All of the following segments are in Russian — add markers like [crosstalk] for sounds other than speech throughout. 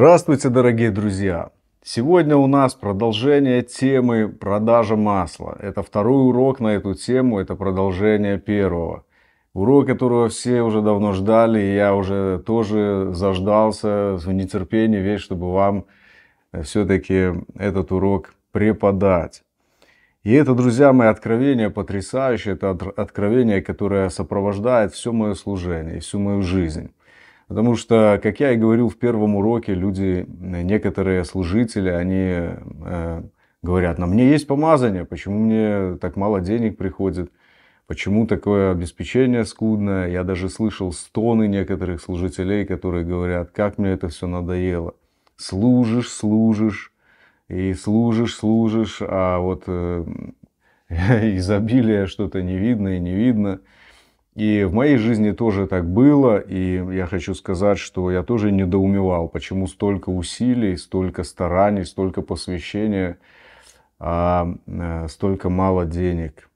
Здравствуйте, дорогие друзья! Сегодня у нас продолжение темы продажа масла. Это второй урок на эту тему, это продолжение первого. Урок, которого все уже давно ждали, и я уже тоже заждался с нетерпении весь, чтобы вам э, все-таки этот урок преподать. И это, друзья мои, откровение потрясающее, это откровение, которое сопровождает все мое служение, всю мою жизнь. Потому что, как я и говорил в первом уроке, люди, некоторые служители, они э, говорят, на мне есть помазание, почему мне так мало денег приходит, почему такое обеспечение скудное. Я даже слышал стоны некоторых служителей, которые говорят, как мне это все надоело. Служишь, служишь, и служишь, служишь, а вот э, [laughs] изобилие что-то не видно и не видно – и в моей жизни тоже так было, и я хочу сказать, что я тоже недоумевал, почему столько усилий, столько стараний, столько посвящения, а э, столько мало денег.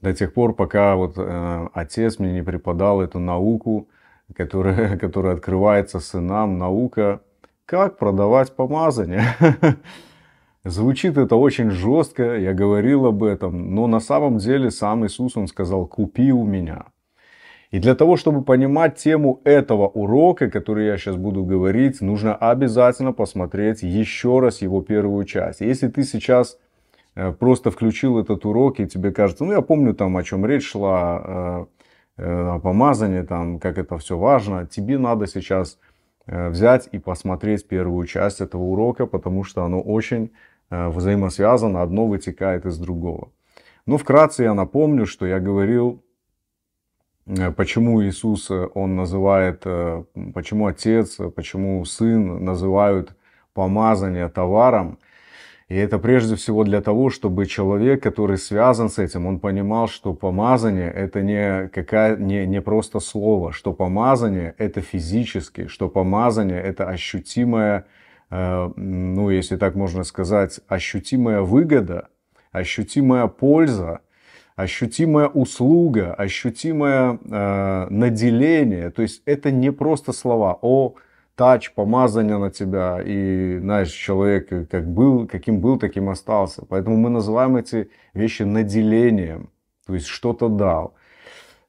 До тех пор, пока вот э, отец мне не преподал эту науку, которая, [laughs] которая открывается сынам, наука, как продавать помазание. [laughs] Звучит это очень жестко, я говорил об этом, но на самом деле сам Иисус, он сказал, купи у меня. И для того, чтобы понимать тему этого урока, который я сейчас буду говорить, нужно обязательно посмотреть еще раз его первую часть. Если ты сейчас э, просто включил этот урок и тебе кажется, ну я помню там, о чем речь шла, э, э, о помазании, там, как это все важно, тебе надо сейчас взять и посмотреть первую часть этого урока, потому что оно очень Э, взаимосвязано, одно вытекает из другого. Но ну, вкратце я напомню, что я говорил, э, почему Иисус, э, он называет, почему Отец, почему Сын называют помазание товаром. И это прежде всего для того, чтобы человек, который связан с этим, он понимал, что помазание это не, какая, не, не просто слово, что помазание это физически, что помазание это ощутимое Э, ну, если так можно сказать, ощутимая выгода, ощутимая польза, ощутимая услуга, ощутимое э, наделение. То есть это не просто слова «о», тач, помазание на тебя, и, знаешь, человек э, как был, каким был, таким остался. Поэтому мы называем эти вещи наделением, то есть что-то дал.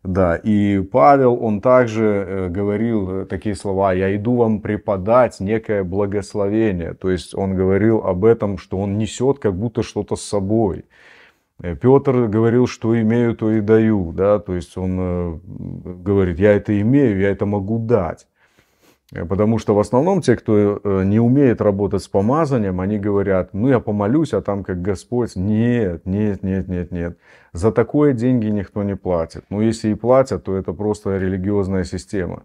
Да, и Павел, он также э, говорил э, такие слова, «Я иду вам преподать некое благословение». То есть он говорил об этом, что он несет как будто что-то с собой. Э, Петр говорил, что имею, то и даю, да, то есть он говорит, я это имею, я это могу дать. Э, потому что в основном те, кто э, не умеет работать с помазанием, они говорят, ну я помолюсь, а там как Господь. Нет, нет, нет, нет, нет. За такое деньги никто не платит. Ну если и платят, то это просто религиозная система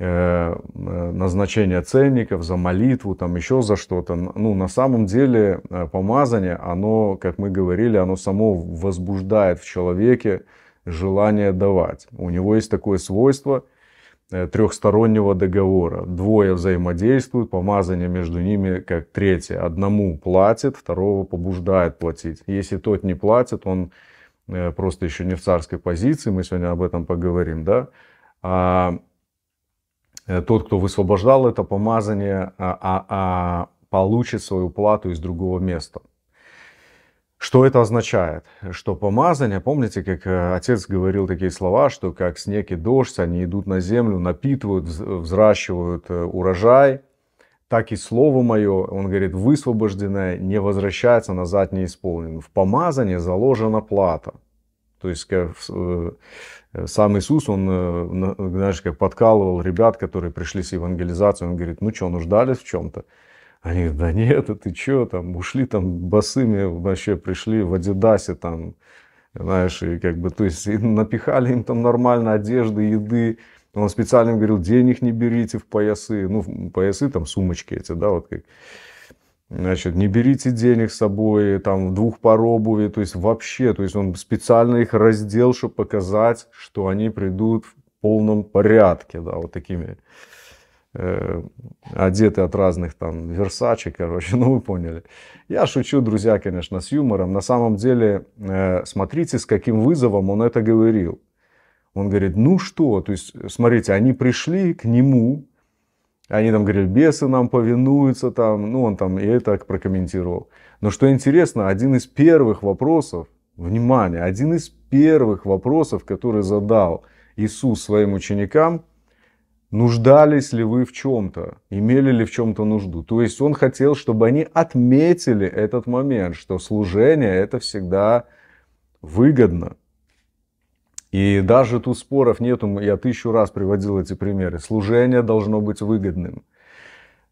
э, назначение ценников, за молитву, там еще за что-то. Ну, на самом деле помазание, оно, как мы говорили, оно само возбуждает в человеке желание давать. У него есть такое свойство – Э, трехстороннего договора. Двое взаимодействуют, помазание между ними как третье. Одному платит, второго побуждает платить. Если тот не платит, он э, просто еще не в царской позиции, мы сегодня об этом поговорим, да, а э, тот, кто высвобождал это помазание, а, а, а получит свою плату из другого места. Что это означает? Что помазание, помните, как э, отец говорил такие слова, что как снег и дождь, они идут на землю, напитывают, взращивают э, урожай, так и слово мое, он говорит, высвобожденное не возвращается назад не исполнено. В помазании заложена плата. То есть как, э, сам Иисус, он, знаешь, как подкалывал ребят, которые пришли с евангелизацией, он говорит, ну что, нуждались в чем-то? Они говорят, да нет, а ты что там, ушли там босыми, вообще пришли в Адидасе там, знаешь, и как бы, то есть напихали им там нормально одежды, еды. Он специально говорил, денег не берите в поясы, ну, поясы там, сумочки эти, да, вот как. Значит, не берите денег с собой, там, двух пар обуви, то есть вообще, то есть он специально их раздел, чтобы показать, что они придут в полном порядке, да, вот такими Э, одеты от разных там версачи, короче, [laughs] ну вы поняли. Я шучу, друзья, конечно, с юмором. На самом деле, э, смотрите, с каким вызовом он это говорил. Он говорит, ну что, то есть, смотрите, они пришли к нему, они там говорили, бесы нам повинуются, там, ну он там и это прокомментировал. Но что интересно, один из первых вопросов, внимание, один из первых вопросов, который задал Иисус своим ученикам – нуждались ли вы в чем-то, имели ли в чем-то нужду. То есть он хотел, чтобы они отметили этот момент, что служение это всегда выгодно. И даже тут споров нету, я тысячу раз приводил эти примеры. Служение должно быть выгодным.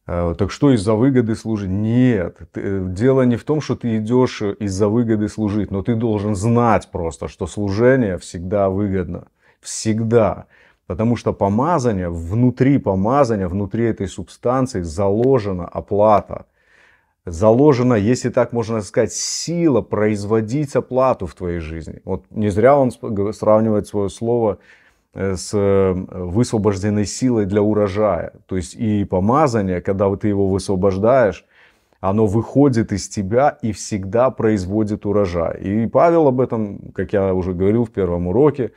Э, так что из-за выгоды служить? Нет, э, дело не в том, что ты идешь из-за выгоды служить, но ты должен знать просто, что служение всегда выгодно. Всегда. Потому что помазание, внутри помазания, внутри этой субстанции заложена оплата. Заложена, если так можно сказать, сила производить оплату в твоей жизни. Вот не зря он сравнивает свое слово э, с э, высвобожденной силой для урожая. То есть и помазание, когда ты его высвобождаешь, оно выходит из тебя и всегда производит урожай. И Павел об этом, как я уже говорил в первом уроке,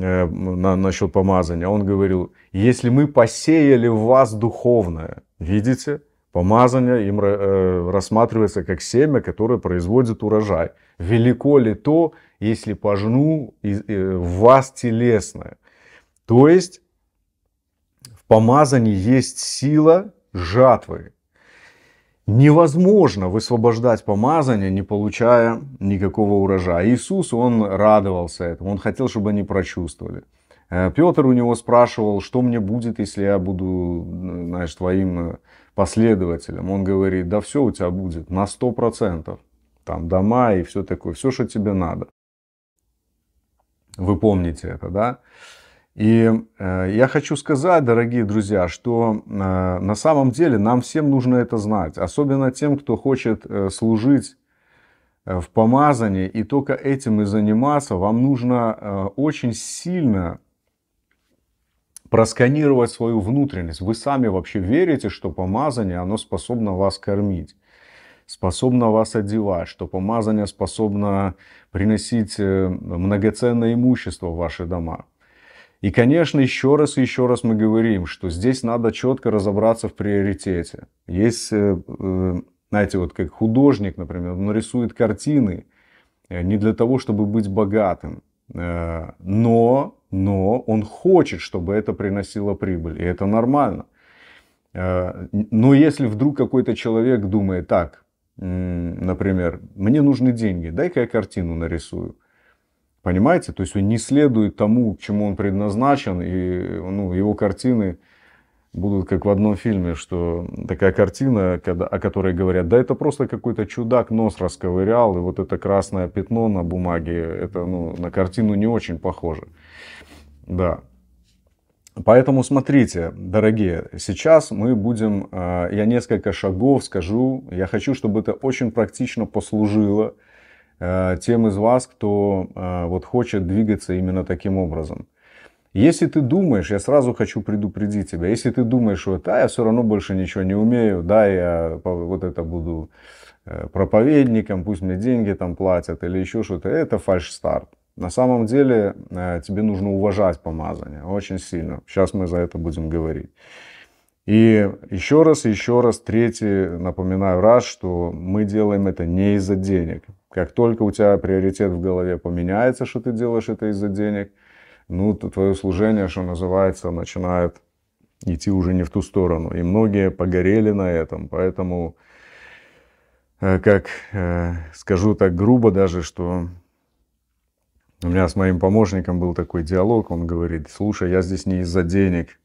Э, на, насчет помазания, он говорил, если мы посеяли в вас духовное, видите, помазание им э, рассматривается как семя, которое производит урожай. Велико ли то, если пожну из, э, в вас телесное? То есть в помазании есть сила жатвы. Невозможно высвобождать помазание, не получая никакого урожая. Иисус, он радовался этому, он хотел, чтобы они прочувствовали. Э, Петр у него спрашивал, что мне будет, если я буду знаешь, твоим э, последователем. Он говорит, да все у тебя будет на 100%. Там дома и все такое, все, что тебе надо. Вы помните это, да? И э, я хочу сказать, дорогие друзья, что э, на самом деле нам всем нужно это знать, особенно тем, кто хочет э, служить э, в помазании и только этим и заниматься, вам нужно э, очень сильно просканировать свою внутренность. Вы сами вообще верите, что помазание, оно способно вас кормить, способно вас одевать, что помазание способно приносить э, многоценное имущество в ваши дома. И, конечно, еще раз и еще раз мы говорим, что здесь надо четко разобраться в приоритете. Есть, э, э, знаете, вот как художник, например, он рисует картины э, не для того, чтобы быть богатым, но, но он хочет, чтобы это приносило прибыль, и это нормально. Но если вдруг какой-то человек думает так, например, мне нужны деньги, дай-ка я картину нарисую – Понимаете? То есть он не следует тому, к чему он предназначен, и ну, его картины будут как в одном фильме, что такая картина, когда, о которой говорят, да это просто какой-то чудак нос расковырял, и вот это красное пятно на бумаге, это ну, на картину не очень похоже. Да. Поэтому смотрите, дорогие, сейчас мы будем, э, я несколько шагов скажу, я хочу, чтобы это очень практично послужило Э, тем из вас, кто э, вот хочет двигаться именно таким образом. Если ты думаешь, я сразу хочу предупредить тебя, если ты думаешь, что а я все равно больше ничего не умею, да, я вот это буду э, проповедником, пусть мне деньги там платят или еще что-то, это фальш-старт. На самом деле тебе нужно уважать помазание очень сильно. Сейчас мы за это будем говорить. И еще раз, еще раз, третий, напоминаю раз, что мы делаем это не из-за денег. Как только у тебя приоритет в голове поменяется, что ты делаешь это из-за денег, ну, то твое служение, что называется, начинает идти уже не в ту сторону. И многие погорели на этом, поэтому, э, как э, скажу так грубо даже, что у меня с моим помощником был такой диалог, он говорит, слушай, я здесь не из-за денег.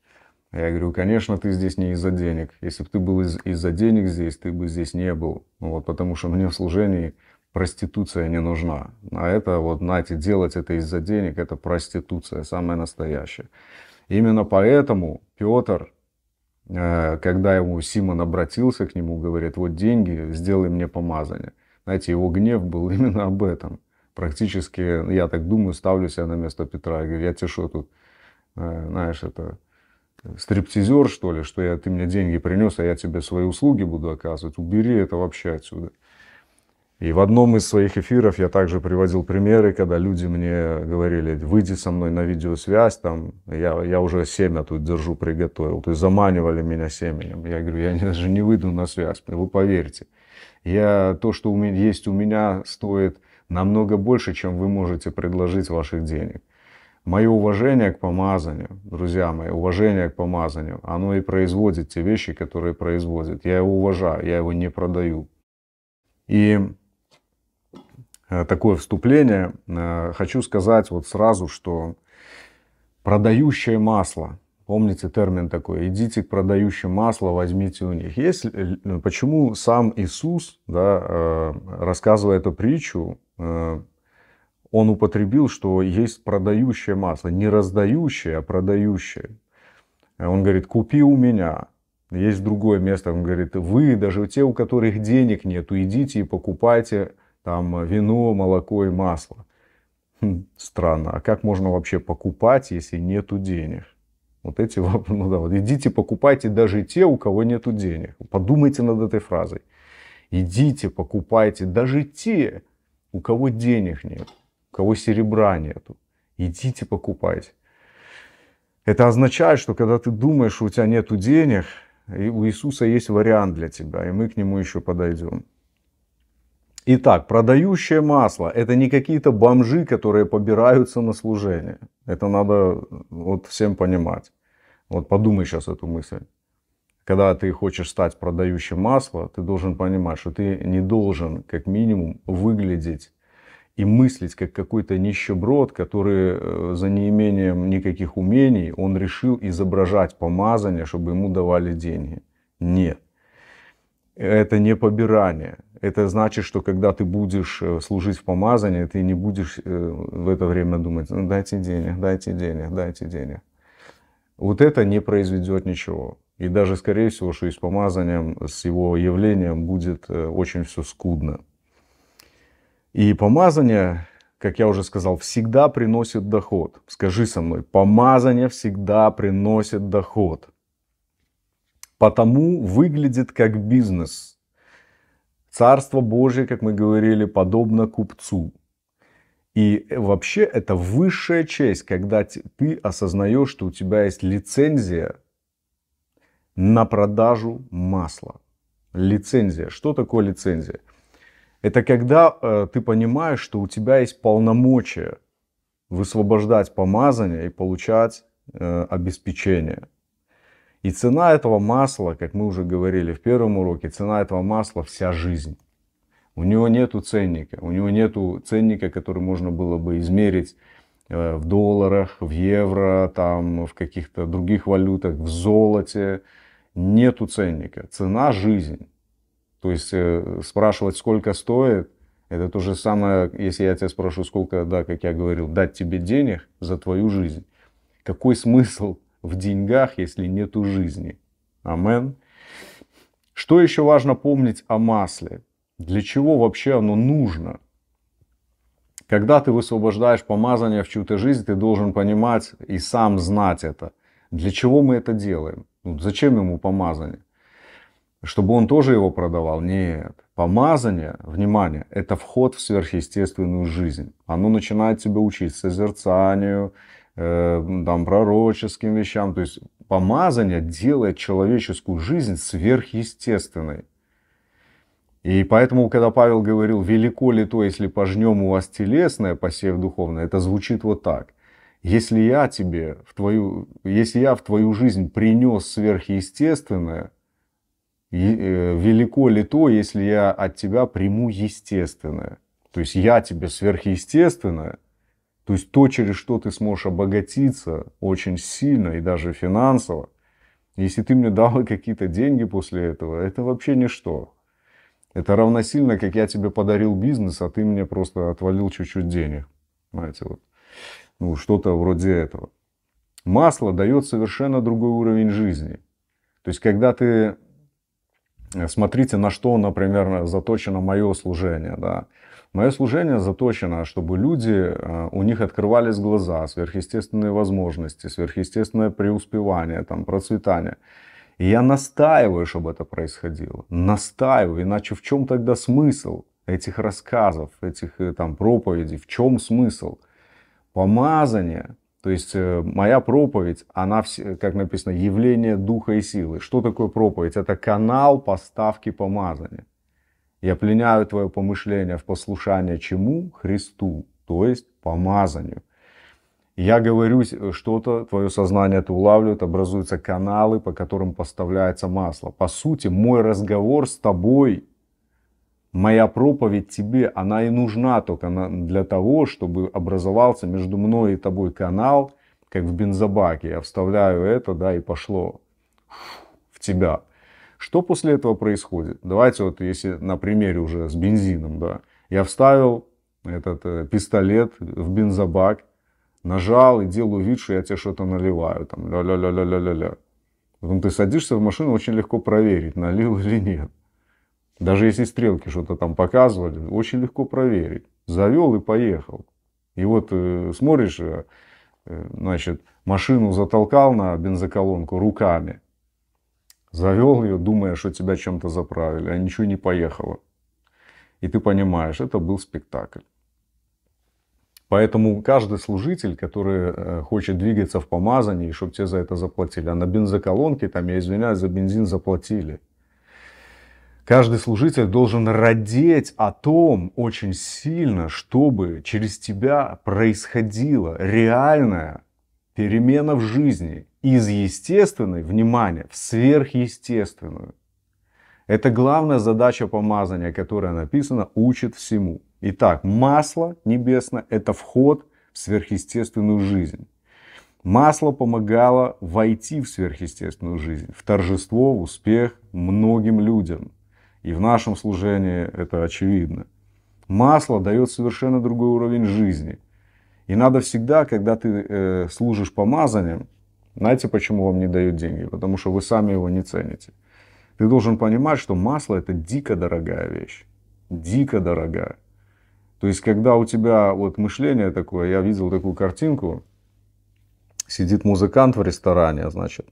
Я говорю, конечно, ты здесь не из-за денег. Если бы ты был из- за денег здесь, ты бы здесь не был. Ну вот потому что мне в служении проституция не нужна. А это вот, знаете, делать это из-за денег, это проституция, самая настоящая. Именно поэтому Петр, э, когда ему Симон обратился к нему, говорит, вот деньги, сделай мне помазание. Знаете, его гнев был [laughs] именно об этом. Практически, я так думаю, ставлю себя на место Петра. и говорю, я тебе что тут, э, знаешь, это стриптизер, что ли, что я, ты мне деньги принес, а я тебе свои услуги буду оказывать. Убери это вообще отсюда. И в одном из своих эфиров я также приводил примеры, когда люди мне говорили, выйди со мной на видеосвязь, там, я, я уже семя тут держу, приготовил. То есть заманивали меня семенем. Я говорю, я даже не выйду на связь, вы поверьте. Я, то, что у меня, есть у меня, стоит намного больше, чем вы можете предложить ваших денег. Мое уважение к помазанию, друзья мои, уважение к помазанию, оно и производит те вещи, которые производит. Я его уважаю, я его не продаю. И Э, такое вступление. Э, хочу сказать вот сразу, что продающее масло, помните термин такой, идите к продающим масло, возьмите у них. Есть, э, почему сам Иисус, да, рассказывая эту притчу, он употребил, что есть продающее масло, не раздающее, а продающее. Он говорит, купи у меня. Есть другое место, он говорит, вы, даже те, у которых денег нету, идите и покупайте там э, вино, молоко и масло. Хм, странно, а как можно вообще покупать, если нету денег? Вот эти [laughs] вопросы, ну да, вот идите покупайте даже те, у кого нету денег. Подумайте над этой фразой. Идите покупайте даже те, у кого денег нет, у кого серебра нету. Идите покупайте. Это означает, что когда ты думаешь, что у тебя нету денег, и у Иисуса есть вариант для тебя, и мы к нему еще подойдем. Итак, продающее масло – это не какие-то бомжи, которые побираются на служение. Это надо э, вот всем понимать. Вот подумай сейчас эту мысль. Когда ты хочешь стать продающим масло, ты должен понимать, что ты не должен как минимум выглядеть и мыслить как какой-то нищеброд, который э, за неимением никаких умений, он решил изображать помазание, чтобы ему давали деньги. Нет. Это не побирание это значит, что когда ты будешь э, служить в помазании, ты не будешь э, в это время думать, ну, дайте денег, дайте денег, дайте денег. Вот это не произведет ничего. И даже, скорее всего, что и с помазанием, с его явлением будет э, очень все скудно. И помазание, как я уже сказал, всегда приносит доход. Скажи со мной, помазание всегда приносит доход. Потому выглядит как бизнес. Царство Божие, как мы говорили, подобно купцу. И вообще это высшая честь, когда ты осознаешь, что у тебя есть лицензия на продажу масла. Лицензия. Что такое лицензия? Это когда э, ты понимаешь, что у тебя есть полномочия высвобождать помазание и получать э, обеспечение. И цена этого масла, как мы уже говорили в первом уроке, цена этого масла вся жизнь. У него нету ценника, у него нету ценника, который можно было бы измерить э, в долларах, в евро, там, в каких-то других валютах, в золоте. Нету ценника. Цена жизнь. То есть э, спрашивать, сколько стоит, это то же самое, если я тебя спрошу, сколько, да, как я говорил, дать тебе денег за твою жизнь. Какой смысл в деньгах, если нету жизни. Амен. Что еще важно помнить о масле? Для чего вообще оно нужно? Когда ты высвобождаешь помазание в чью-то жизнь, ты должен понимать и сам знать это. Для чего мы это делаем? Ну, зачем ему помазание? Чтобы он тоже его продавал? Нет. Помазание, внимание, это вход в сверхъестественную жизнь. Оно начинает тебя учить созерцанию, Э, там, пророческим вещам. То есть помазание делает человеческую жизнь сверхъестественной. И поэтому, когда Павел говорил, велико ли то, если пожнем у вас телесное, посев духовное, это звучит вот так. Если я тебе, в твою, если я в твою жизнь принес сверхъестественное, э, велико ли то, если я от тебя приму естественное. То есть я тебе сверхъестественное – то есть то, через что ты сможешь обогатиться очень сильно и даже финансово, если ты мне дал [laughs] какие-то деньги после этого, это вообще ничто. Это равносильно, как я тебе подарил бизнес, а ты мне просто отвалил чуть-чуть денег. Знаете, вот. Ну, что-то вроде этого. Масло дает совершенно другой уровень жизни. То есть, когда ты... Э, смотрите, на что, например, заточено мое служение, да. Мое служение заточено, чтобы люди, э, у них открывались глаза, сверхъестественные возможности, сверхъестественное преуспевание, там, процветание. И я настаиваю, чтобы это происходило. Настаиваю, иначе в чем тогда смысл этих рассказов, этих э, там проповедей, в чем смысл? Помазание, то есть э, моя проповедь, она, как написано, явление духа и силы. Что такое проповедь? Это канал поставки помазания. Я пленяю твое помышление в послушание чему? Христу, то есть помазанию. Я говорю э, что-то, твое сознание это улавливает, образуются каналы, по которым поставляется масло. По сути, мой разговор с тобой, моя проповедь тебе, она и нужна только для того, чтобы образовался между мной и тобой канал, как в бензобаке. Я вставляю это, да, и пошло в тебя. Что после этого происходит? Давайте вот если на примере уже с бензином, да. Я вставил этот э, пистолет в бензобак, нажал и делаю вид, что я тебе что-то наливаю, там ля-ля-ля-ля-ля-ля. Потом ты садишься в машину, очень легко проверить, налил или нет. Даже если стрелки что-то там показывали, очень легко проверить. Завел и поехал. И вот э, смотришь, э, э значит, машину затолкал на бензоколонку руками, Завел ее, думая, что тебя чем-то заправили, а ничего не поехало. И ты понимаешь, это был спектакль. Поэтому каждый служитель, который э, хочет двигаться в помазании, чтобы тебе за это заплатили, а на бензоколонке, там, я извиняюсь, за бензин заплатили. Каждый служитель должен родить о том очень сильно, чтобы через тебя происходило реальное перемена в жизни из естественной, внимание, в сверхъестественную. Это главная задача помазания, которая написана «учит всему». Итак, масло небесное – это вход в сверхъестественную жизнь. Масло помогало войти в сверхъестественную жизнь, в торжество, в успех многим людям. И в нашем служении это очевидно. Масло дает совершенно другой уровень жизни – и надо всегда, когда ты э, служишь помазанием, знаете, почему вам не дают деньги? Потому что вы сами его не цените. Ты должен понимать, что масло это дико дорогая вещь. Дико дорогая. То есть, когда у тебя вот мышление такое, я видел такую картинку, сидит музыкант в ресторане, значит,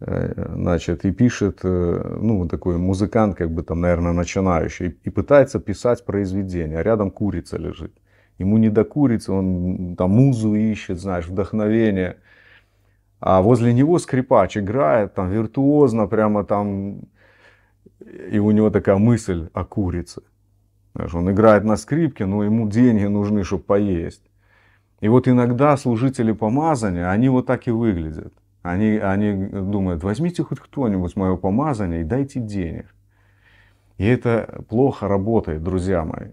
э, значит, и пишет, э, ну, такой музыкант, как бы там, наверное, начинающий, и пытается писать произведение, а рядом курица лежит ему не до курицы, он там музу ищет, знаешь, вдохновение. А возле него скрипач играет там виртуозно, прямо там, и у него такая мысль о курице. Знаешь, он играет на скрипке, но ему деньги нужны, чтобы поесть. И вот иногда служители помазания, они вот так и выглядят. Они, они думают, возьмите хоть кто-нибудь мое помазание и дайте денег. И это плохо работает, друзья мои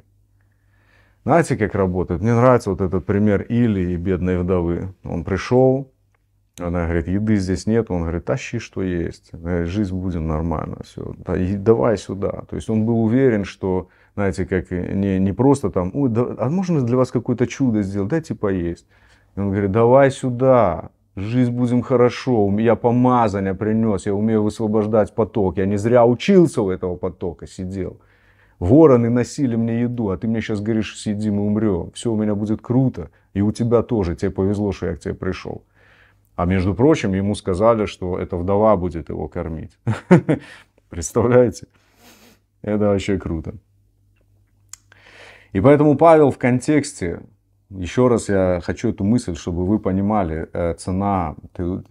знаете, как работает? Мне нравится вот этот пример Или и бедной вдовы. Он пришел, она говорит, еды здесь нет. Он говорит, тащи, что есть. Говорит, Жизнь будем нормально. Все. Да, и давай сюда. То есть он был уверен, что, знаете, как не, не просто там, Ой, да, а можно для вас какое-то чудо сделать? Дайте поесть. И он говорит, давай сюда. Жизнь будем хорошо. Я помазание принес. Я умею высвобождать поток. Я не зря учился у этого потока, сидел. Вороны носили мне еду, а ты мне сейчас говоришь, съедим и умрем. Все у меня будет круто. И у тебя тоже. Тебе повезло, что я к тебе пришел. А между прочим, ему сказали, что эта вдова будет его кормить. [laughs] Представляете? Это вообще круто. И поэтому Павел в контексте, еще раз я хочу эту мысль, чтобы вы понимали, э, цена,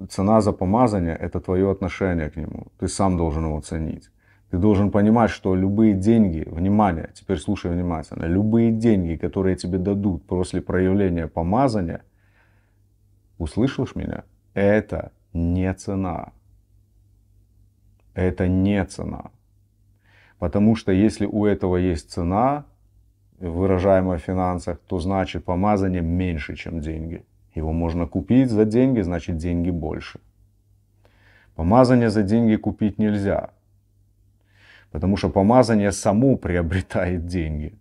цена за помазание – это твое отношение к нему. Ты сам должен его ценить. Ты должен понимать, что любые деньги, внимание, теперь слушай внимательно, любые деньги, которые тебе дадут после проявления помазания, услышишь меня, это не цена. Это не цена. Потому что если у этого есть цена, выражаемая в финансах, то значит помазание меньше, чем деньги. Его можно купить за деньги, значит деньги больше. Помазание за деньги купить нельзя. Потому что помазание само приобретает деньги.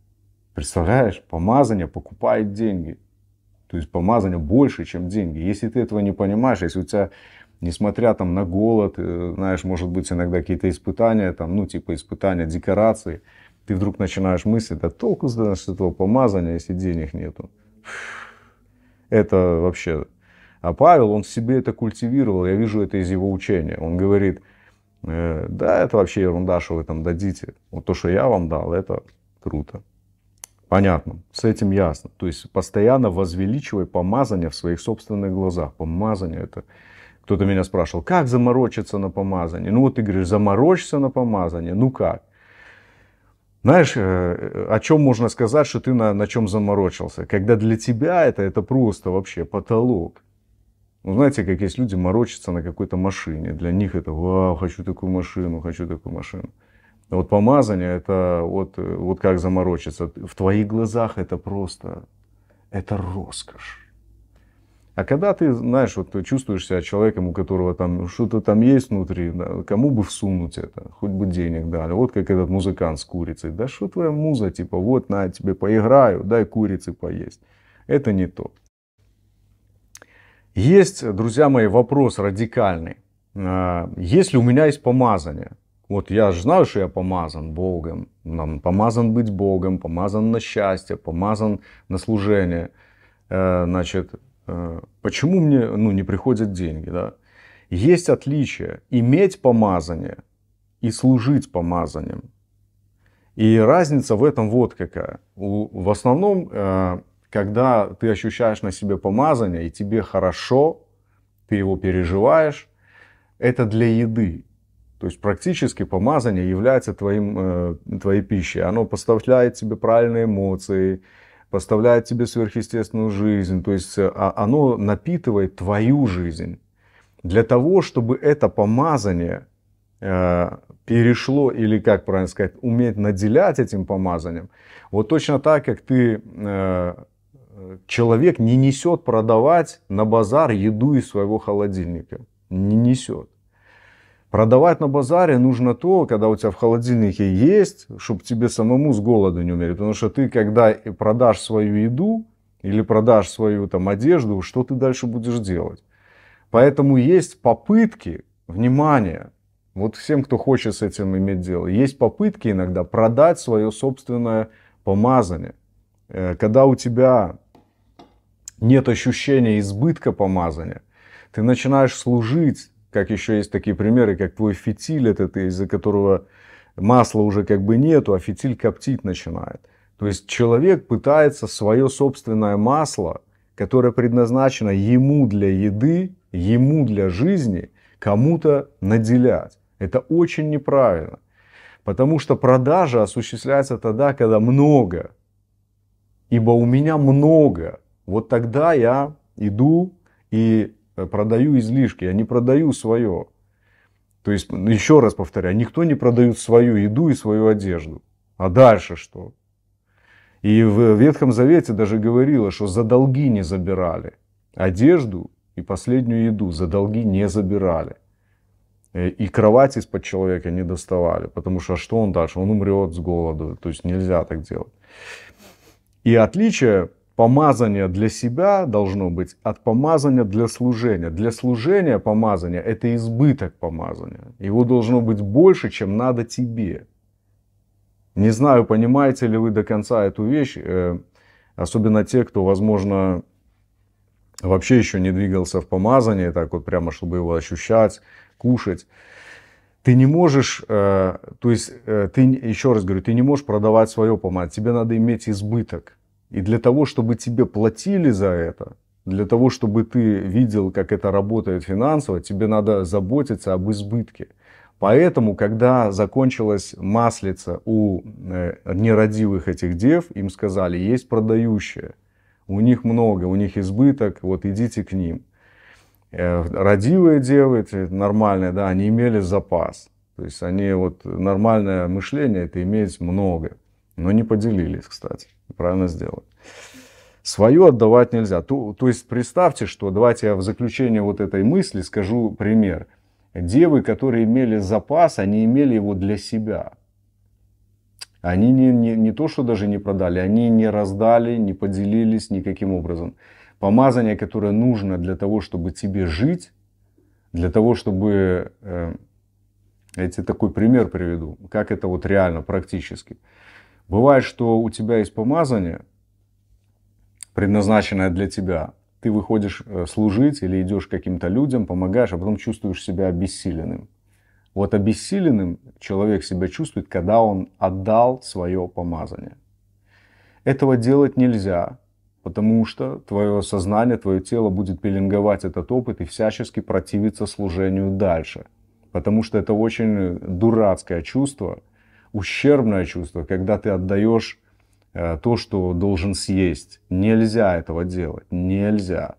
Представляешь, помазание покупает деньги. То есть помазание больше, чем деньги. Если ты этого не понимаешь, если у тебя, несмотря там, на голод, э, знаешь, может быть, иногда какие-то испытания, там, ну, типа испытания декорации, ты вдруг начинаешь мыслить, да толку с этого помазания, если денег нету. Это вообще... А Павел, он в себе это культивировал, я вижу это из его учения. Он говорит, Э, да, это вообще ерунда, что вы там дадите. Вот то, что я вам дал, это круто. Понятно, с этим ясно. То есть постоянно возвеличивай помазание в своих собственных глазах. Помазание это... Кто-то меня спрашивал, как заморочиться на помазание? Ну вот ты говоришь, заморочиться на помазание, ну как? Знаешь, э, э, о чем можно сказать, что ты на, на чем заморочился? Когда для тебя это, это просто вообще потолок. Ну, знаете, как есть люди морочатся на какой-то машине. Для них это «Вау, хочу такую машину, хочу такую машину». А вот помазание, это вот, вот как заморочиться. В твоих глазах это просто, это роскошь. А когда ты, знаешь, вот ты чувствуешь себя человеком, у которого там что-то там есть внутри, да, кому бы всунуть это, хоть бы денег дали. Вот как этот музыкант с курицей. Да что твоя муза, типа, вот на тебе поиграю, дай курицы поесть. Это не то. Есть, друзья мои, вопрос радикальный. А, Если у меня есть помазание, вот я же знаю, что я помазан Богом, помазан быть Богом, помазан на счастье, помазан на служение, э, значит, э, почему мне ну, не приходят деньги, да? Есть отличие иметь помазание и служить помазанием. И разница в этом вот какая. В основном э, когда ты ощущаешь на себе помазание, и тебе хорошо, ты его переживаешь, это для еды. То есть практически помазание является твоим, э, твоей пищей. Оно поставляет тебе правильные эмоции, поставляет тебе сверхъестественную жизнь. То есть э, а, оно напитывает твою жизнь. Для того, чтобы это помазание э, перешло, или как правильно сказать, уметь наделять этим помазанием, вот точно так, как ты человек не несет продавать на базар еду из своего холодильника. Не несет. Продавать на базаре нужно то, когда у тебя в холодильнике есть, чтобы тебе самому с голода не умереть. Потому что ты, когда продашь свою еду или продашь свою там, одежду, что ты дальше будешь делать? Поэтому есть попытки, внимание, вот всем, кто хочет с этим иметь дело, есть попытки иногда продать свое собственное помазание. Э, когда у тебя нет ощущения избытка помазания. Ты начинаешь служить, как еще есть такие примеры, как твой фитиль этот, из-за которого масла уже как бы нету, а фитиль коптить начинает. То есть человек пытается свое собственное масло, которое предназначено ему для еды, ему для жизни, кому-то наделять. Это очень неправильно. Потому что продажа осуществляется тогда, когда много. Ибо у меня много. Вот тогда я иду и э, продаю излишки, я не продаю свое. То есть, ну, еще раз повторяю, никто не продает свою еду и свою одежду. А дальше что? И в Ветхом Завете даже говорилось, что за долги не забирали. Одежду и последнюю еду за долги не забирали. Э, и кровать из-под человека не доставали, потому что а что он дальше? Он умрет с голоду, то есть нельзя так делать. И отличие Помазание для себя должно быть от помазания для служения. Для служения помазания – это избыток помазания. Его должно быть больше, чем надо тебе. Не знаю, понимаете ли вы до конца эту вещь, э, особенно те, кто, возможно, вообще еще не двигался в помазании, так вот прямо, чтобы его ощущать, кушать. Ты не можешь, э, то есть, э, ты, еще раз говорю, ты не можешь продавать свое помазание, тебе надо иметь избыток. И для того, чтобы тебе платили за это, для того, чтобы ты видел, как это работает финансово, тебе надо заботиться об избытке. Поэтому, когда закончилась маслица у э, нерадивых этих дев, им сказали, есть продающие, у них много, у них избыток, вот идите к ним. Э, радивые девы, нормальные, да, они имели запас. То есть они вот нормальное мышление, это иметь много. Но ну, не поделились, кстати. Правильно сделали. Свою отдавать нельзя. То, то есть представьте, что давайте я в заключение вот этой мысли скажу пример. Девы, которые имели запас, они имели его для себя. Они не, не, не то, что даже не продали, они не раздали, не поделились никаким образом. Помазание, которое нужно для того, чтобы тебе жить, для того, чтобы... Э, я тебе такой пример приведу, как это вот реально, практически. Бывает, что у тебя есть помазание, предназначенное для тебя. Ты выходишь э, служить или идешь каким-то людям, помогаешь, а потом чувствуешь себя обессиленным. Вот обессиленным человек себя чувствует, когда он отдал свое помазание. Этого делать нельзя, потому что твое сознание, твое тело будет пеленговать этот опыт и всячески противиться служению дальше. Потому что это очень дурацкое чувство – ущербное чувство, когда ты отдаешь э, то, что должен съесть. Нельзя этого делать, нельзя.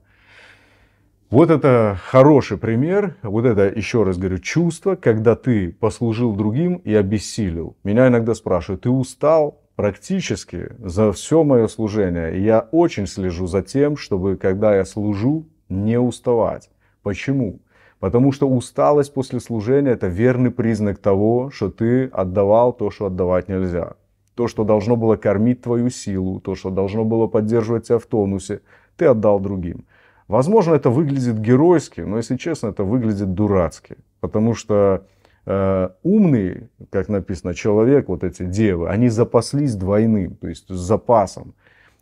Вот это хороший пример, вот это, еще раз говорю, чувство, когда ты послужил другим и обессилил. Меня иногда спрашивают, ты устал практически за все мое служение? И я очень слежу за тем, чтобы, когда я служу, не уставать. Почему? Потому что усталость после служения – это верный признак того, что ты отдавал то, что отдавать нельзя. То, что должно было кормить твою силу, то, что должно было поддерживать тебя в тонусе, ты отдал другим. Возможно, это выглядит геройски, но, если честно, это выглядит дурацки. Потому что э, умный, как написано, человек, вот эти девы, они запаслись двойным, то есть с запасом,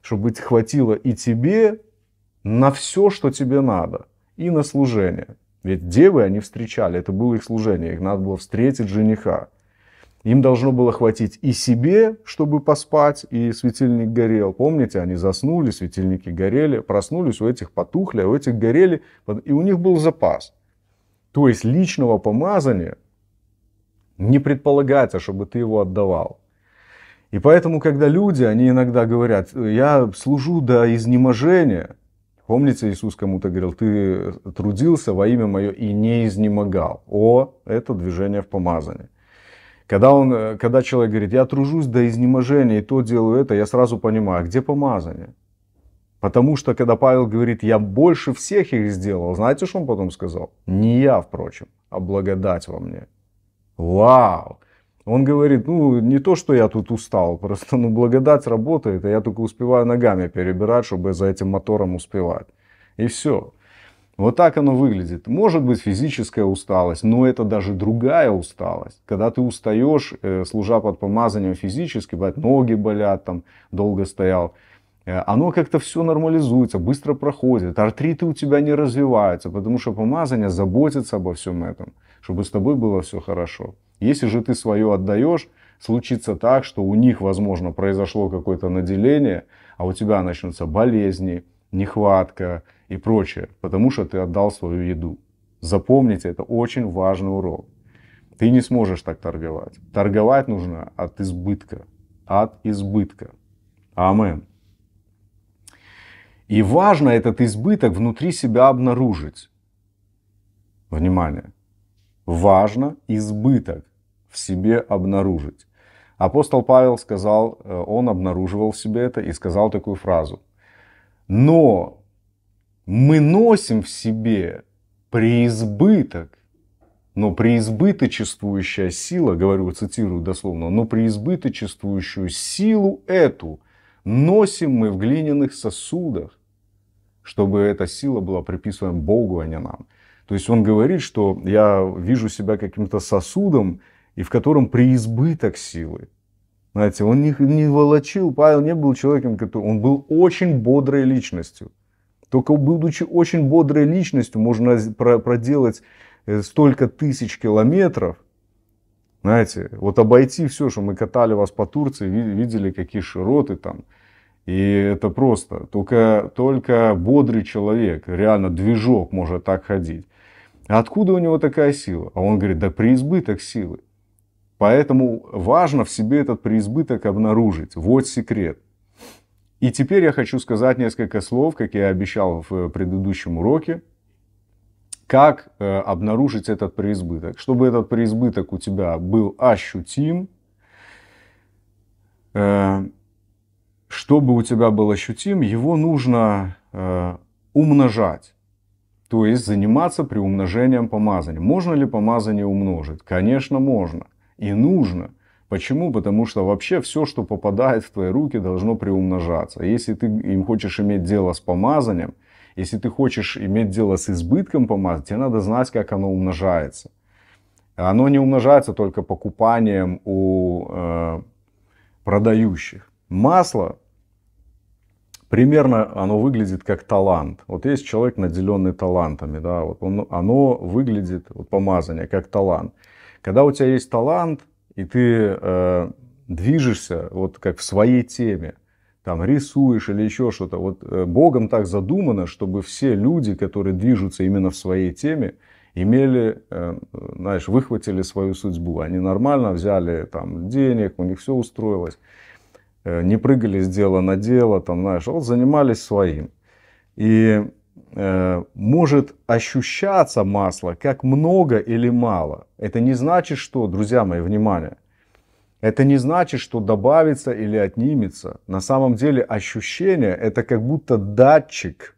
чтобы хватило и тебе на все, что тебе надо, и на служение. Ведь девы они встречали, это было их служение, их надо было встретить жениха. Им должно было хватить и себе, чтобы поспать, и светильник горел. Помните, они заснули, светильники горели, проснулись, у этих потухли, а у этих горели, и у них был запас. То есть личного помазания не предполагается, чтобы ты его отдавал. И поэтому, когда люди, они иногда говорят, я служу до изнеможения, Помните, Иисус кому-то говорил, ты трудился во имя мое и не изнемогал. О, это движение в помазании. Когда, он, э, когда человек говорит, я тружусь до изнеможения и то делаю это, я сразу понимаю, а где помазание? Потому что, когда Павел говорит, я больше всех их сделал, знаете, что он потом сказал? Не я, впрочем, а благодать во мне. Вау! Он говорит, ну не то, что я тут устал, просто ну благодать работает, а я только успеваю ногами перебирать, чтобы за этим мотором успевать. И все. Вот так оно выглядит. Может быть физическая усталость, но это даже другая усталость. Когда ты устаешь, э, служа под помазанием физически, бывает, ноги болят, там долго стоял, э, оно как-то все нормализуется, быстро проходит, артриты у тебя не развиваются, потому что помазание заботится обо всем этом, чтобы с тобой было все хорошо. Если же ты свое отдаешь, случится так, что у них, возможно, произошло какое-то наделение, а у тебя начнутся болезни, нехватка и прочее, потому что ты отдал свою еду. Запомните, это очень важный урок. Ты не сможешь так торговать. Торговать нужно от избытка. От избытка. Амэн. И важно этот избыток внутри себя обнаружить. Внимание. Важно избыток в себе обнаружить. Апостол Павел сказал, э, он обнаруживал в себе это и сказал такую фразу. Но мы носим в себе преизбыток, но преизбыточествующая сила, говорю, цитирую дословно, но преизбыточествующую силу эту носим мы в глиняных сосудах, чтобы эта сила была приписываема Богу, а не нам. То есть он говорит, что я вижу себя каким-то сосудом, и в котором преизбыток силы. Знаете, он не, не волочил, Павел не был человеком, который... Он был очень бодрой личностью. Только будучи очень бодрой личностью, можно проделать э, столько тысяч километров, знаете, вот обойти все, что мы катали вас по Турции, видели, какие широты там. И это просто. Только, только бодрый человек, реально движок может так ходить. А откуда у него такая сила? А он говорит, да преизбыток силы. Поэтому важно в себе этот преизбыток обнаружить. Вот секрет. И теперь я хочу сказать несколько слов, как я обещал в э, предыдущем уроке, как э, обнаружить этот преизбыток. Чтобы этот преизбыток у тебя был ощутим, э, чтобы у тебя был ощутим, его нужно умножать. То есть заниматься приумножением помазания. Можно ли помазание умножить? Конечно, можно и нужно. Почему? Потому что вообще все, что попадает в твои руки, должно приумножаться. Если ты им хочешь иметь дело с помазанием, если ты хочешь иметь дело с избытком помазания, тебе надо знать, как оно умножается. Оно не умножается только покупанием у э, продающих. Масло примерно оно выглядит как талант. Вот есть человек, наделенный талантами, да, вот он, оно выглядит, вот помазание, как талант. Когда у тебя есть талант, и ты э, движешься вот как в своей теме, там рисуешь или еще что-то, вот э, Богом так задумано, чтобы все люди, которые движутся именно в своей теме, имели, э, знаешь, выхватили свою судьбу. Они нормально взяли там денег, у них все устроилось, э, не прыгали с дела на дело, там, знаешь, вот занимались своим. И Э, может ощущаться масло как много или мало. Это не значит, что, друзья мои, внимание, это не значит, что добавится или отнимется. На самом деле ощущение это как будто датчик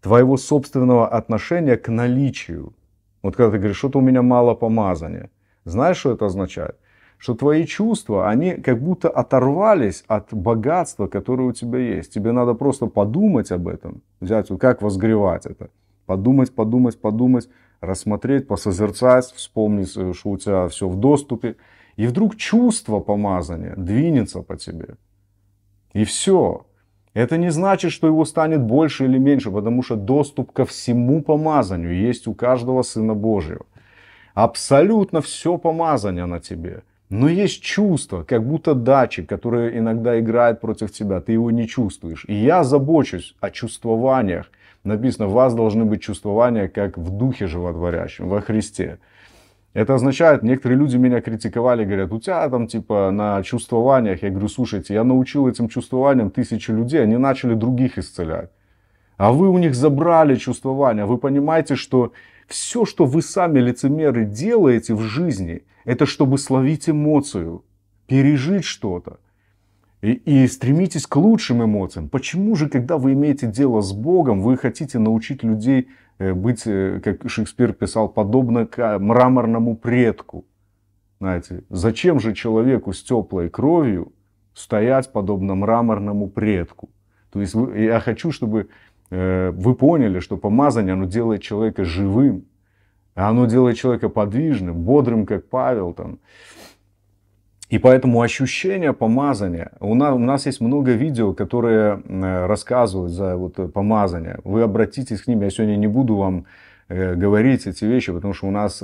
твоего собственного отношения к наличию. Вот когда ты говоришь, что-то у меня мало помазания. Знаешь, что это означает? что твои чувства, они как будто оторвались от богатства, которое у тебя есть. Тебе надо просто подумать об этом, взять, вот как возгревать это. Подумать, подумать, подумать, рассмотреть, посозерцать, вспомнить, э, что у тебя все в доступе. И вдруг чувство помазания двинется по тебе. И все. Это не значит, что его станет больше или меньше, потому что доступ ко всему помазанию есть у каждого Сына Божьего. Абсолютно все помазание на тебе – но есть чувство, как будто датчик, который иногда играет против тебя, ты его не чувствуешь. И я забочусь о чувствованиях. Написано, у вас должны быть чувствования, как в Духе Животворящем, во Христе. Это означает, некоторые люди меня критиковали, говорят, у тебя там типа на чувствованиях. Я говорю, слушайте, я научил этим чувствованиям тысячи людей, они начали других исцелять. А вы у них забрали чувствования. Вы понимаете, что все, что вы сами, лицемеры, делаете в жизни, это чтобы словить эмоцию, пережить что-то. И, и стремитесь к лучшим эмоциям. Почему же, когда вы имеете дело с Богом, вы хотите научить людей э, быть, э, как Шекспир писал, подобно к э, мраморному предку? Знаете, зачем же человеку с теплой кровью стоять подобно мраморному предку? То есть я хочу, чтобы Э, вы поняли, что помазание, оно делает человека живым, оно делает человека подвижным, бодрым, как Павел там. И поэтому ощущение помазания. У нас, у нас есть много видео, которые э, рассказывают за вот помазание. Вы обратитесь к ним. Я сегодня не буду вам э, говорить эти вещи, потому что у нас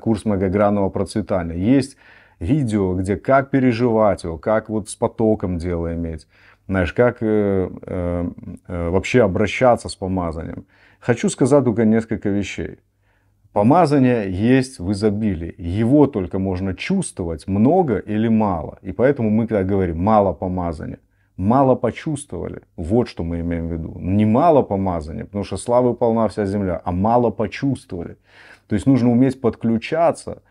курс многогранного процветания. Есть видео, где как переживать его, как вот с потоком дело иметь знаешь, как э, э, э, вообще обращаться с помазанием. Хочу сказать только несколько вещей. Помазание есть в изобилии. Его только можно чувствовать много или мало. И поэтому мы когда говорим «мало помазания», мало почувствовали. Вот что мы имеем в виду. Не мало помазания, потому что славы полна вся земля, а мало почувствовали. То есть нужно уметь подключаться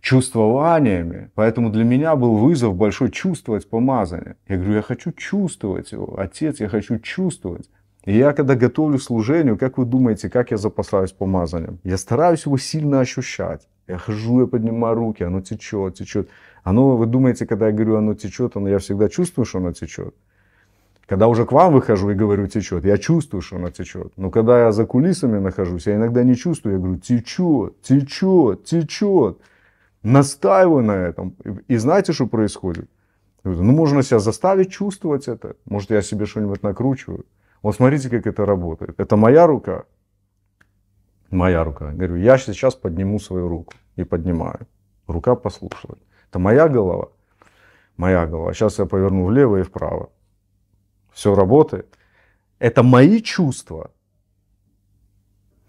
чувствованиями. Поэтому для меня был вызов большой чувствовать помазание. Я говорю, я хочу чувствовать его. Отец, я хочу чувствовать. И я, когда готовлю служению, как вы думаете, как я запасаюсь помазанием? Я стараюсь его сильно ощущать. Я хожу, я поднимаю руки, оно течет, течет. Оно, вы думаете, когда я говорю, оно течет, оно, я всегда чувствую, что оно течет. Когда уже к вам выхожу и говорю, течет, я чувствую, что оно течет. Но когда я за кулисами нахожусь, я иногда не чувствую, я говорю, течет, течет, течет. Настаиваю на этом. И знаете, что происходит? Говорю, ну, можно себя заставить чувствовать это. Может, я себе что-нибудь накручиваю. Вот смотрите, как это работает. Это моя рука. Моя рука. Говорю, я сейчас подниму свою руку. И поднимаю. Рука послушала. Это моя голова. Моя голова. Сейчас я поверну влево и вправо. Все работает. Это мои чувства.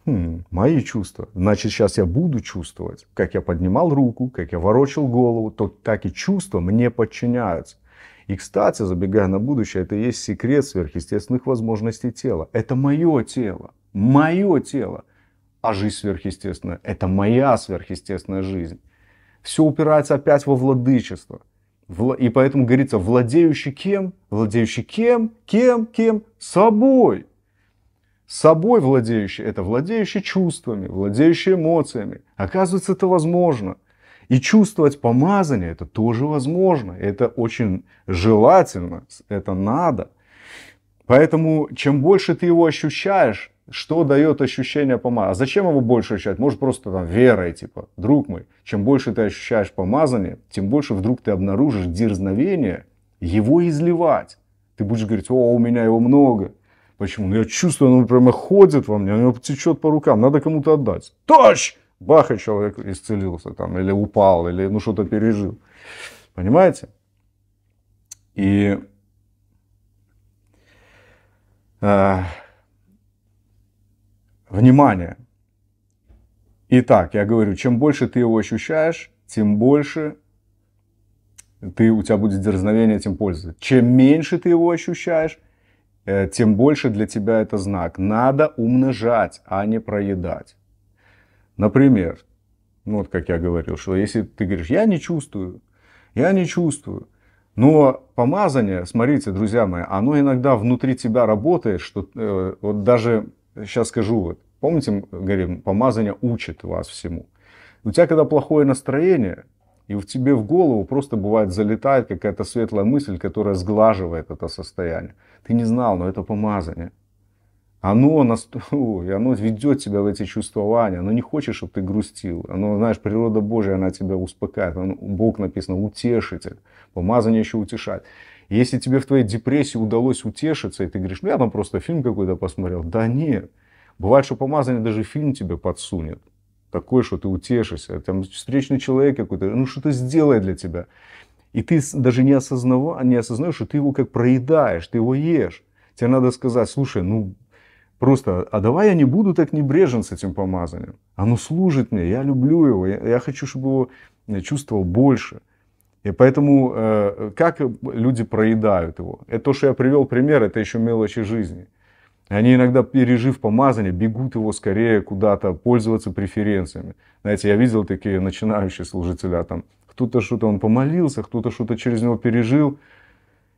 Хм, мои чувства. Значит, сейчас я буду чувствовать, как я поднимал руку, как я ворочил голову, то так и чувства мне подчиняются. И, кстати, забегая на будущее, это и есть секрет сверхъестественных возможностей тела. Это мое тело. Мое тело. А жизнь сверхъестественная – это моя сверхъестественная жизнь. Все упирается опять во владычество. И поэтому говорится, владеющий кем? Владеющий кем? Кем? Кем? Собой. Собой владеющий – это владеющий чувствами, владеющий эмоциями. Оказывается, это возможно. И чувствовать помазание – это тоже возможно. Это очень желательно, это надо. Поэтому чем больше ты его ощущаешь, что дает ощущение помазания? А зачем его больше ощущать? Может просто там верой, типа, друг мой, чем больше ты ощущаешь помазание, тем больше вдруг ты обнаружишь дерзновение его изливать. Ты будешь говорить, о, у меня его много, Почему? Ну, я чувствую, оно прямо ходит во мне, оно течет по рукам, надо кому-то отдать. Точь! Бах, и человек исцелился там, или упал, или ну что-то пережил. Понимаете? И э, внимание. Итак, я говорю, чем больше ты его ощущаешь, тем больше ты, у тебя будет дерзновение этим пользоваться. Чем меньше ты его ощущаешь, Э, тем больше для тебя это знак. Надо умножать, а не проедать. Например, ну вот как я говорил, что если ты говоришь, я не чувствую, я не чувствую, но помазание, смотрите, друзья мои, оно иногда внутри тебя работает, что э, вот даже сейчас э, скажу, вот, помните, говорим, помазание учит вас всему. У тебя когда плохое настроение, и в тебе в голову просто бывает залетает какая-то светлая мысль, которая сглаживает это состояние. Ты не знал, но это помазание. Оно, настрой, [laughs] оно ведет тебя в эти чувствования, оно не хочет, чтобы ты грустил. Оно, знаешь, природа Божья, она тебя успокаивает. Бог написано, утешитель. Помазание еще утешать. Если тебе в твоей депрессии удалось утешиться, и ты говоришь, ну я там просто фильм какой-то посмотрел. Да нет. Бывает, что помазание даже фильм тебе подсунет. Такой, что ты утешишься. Там встречный человек какой-то, ну что-то сделай для тебя. И ты даже не, осознава, не осознаешь, что ты его как проедаешь, ты его ешь. Тебе надо сказать, слушай, ну просто, а давай я не буду так небрежен с этим помазанием. Оно служит мне, я люблю его, я, я хочу, чтобы его э, чувствовал больше. И поэтому, э, как люди проедают его? Это то, что я привел пример, это еще мелочи жизни. Они иногда, пережив помазание, бегут его скорее куда-то пользоваться преференциями. Знаете, я видел такие начинающие служителя, там кто-то что-то он помолился, кто-то что-то через него пережил,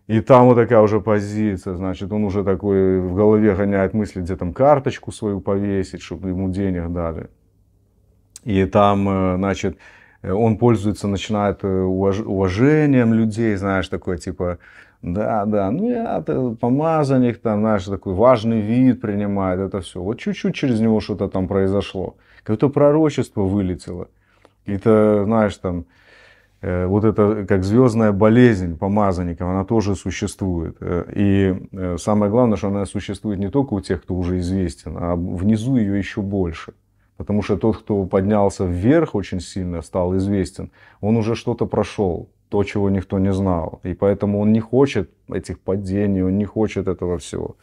и там вот такая уже позиция, значит, он уже такой в голове гоняет мысли, где там карточку свою повесить, чтобы ему денег дали. И там, э, значит, э, он пользуется, начинает э, уваж... уважением людей, знаешь, такое типа, да, да. Ну, я, э, помазанник там, знаешь, такой важный вид принимает это все. Вот чуть-чуть через него что-то там произошло. Какое-то пророчество вылетело. И то знаешь, там, э, вот это как звездная болезнь помазанников, она тоже существует. Э, и э, самое главное, что она существует не только у тех, кто уже известен, а внизу ее еще больше. Потому что тот, кто поднялся вверх очень сильно, стал известен, он уже что-то прошел, то, чего никто не знал. И поэтому он не хочет этих падений, он не хочет этого всего.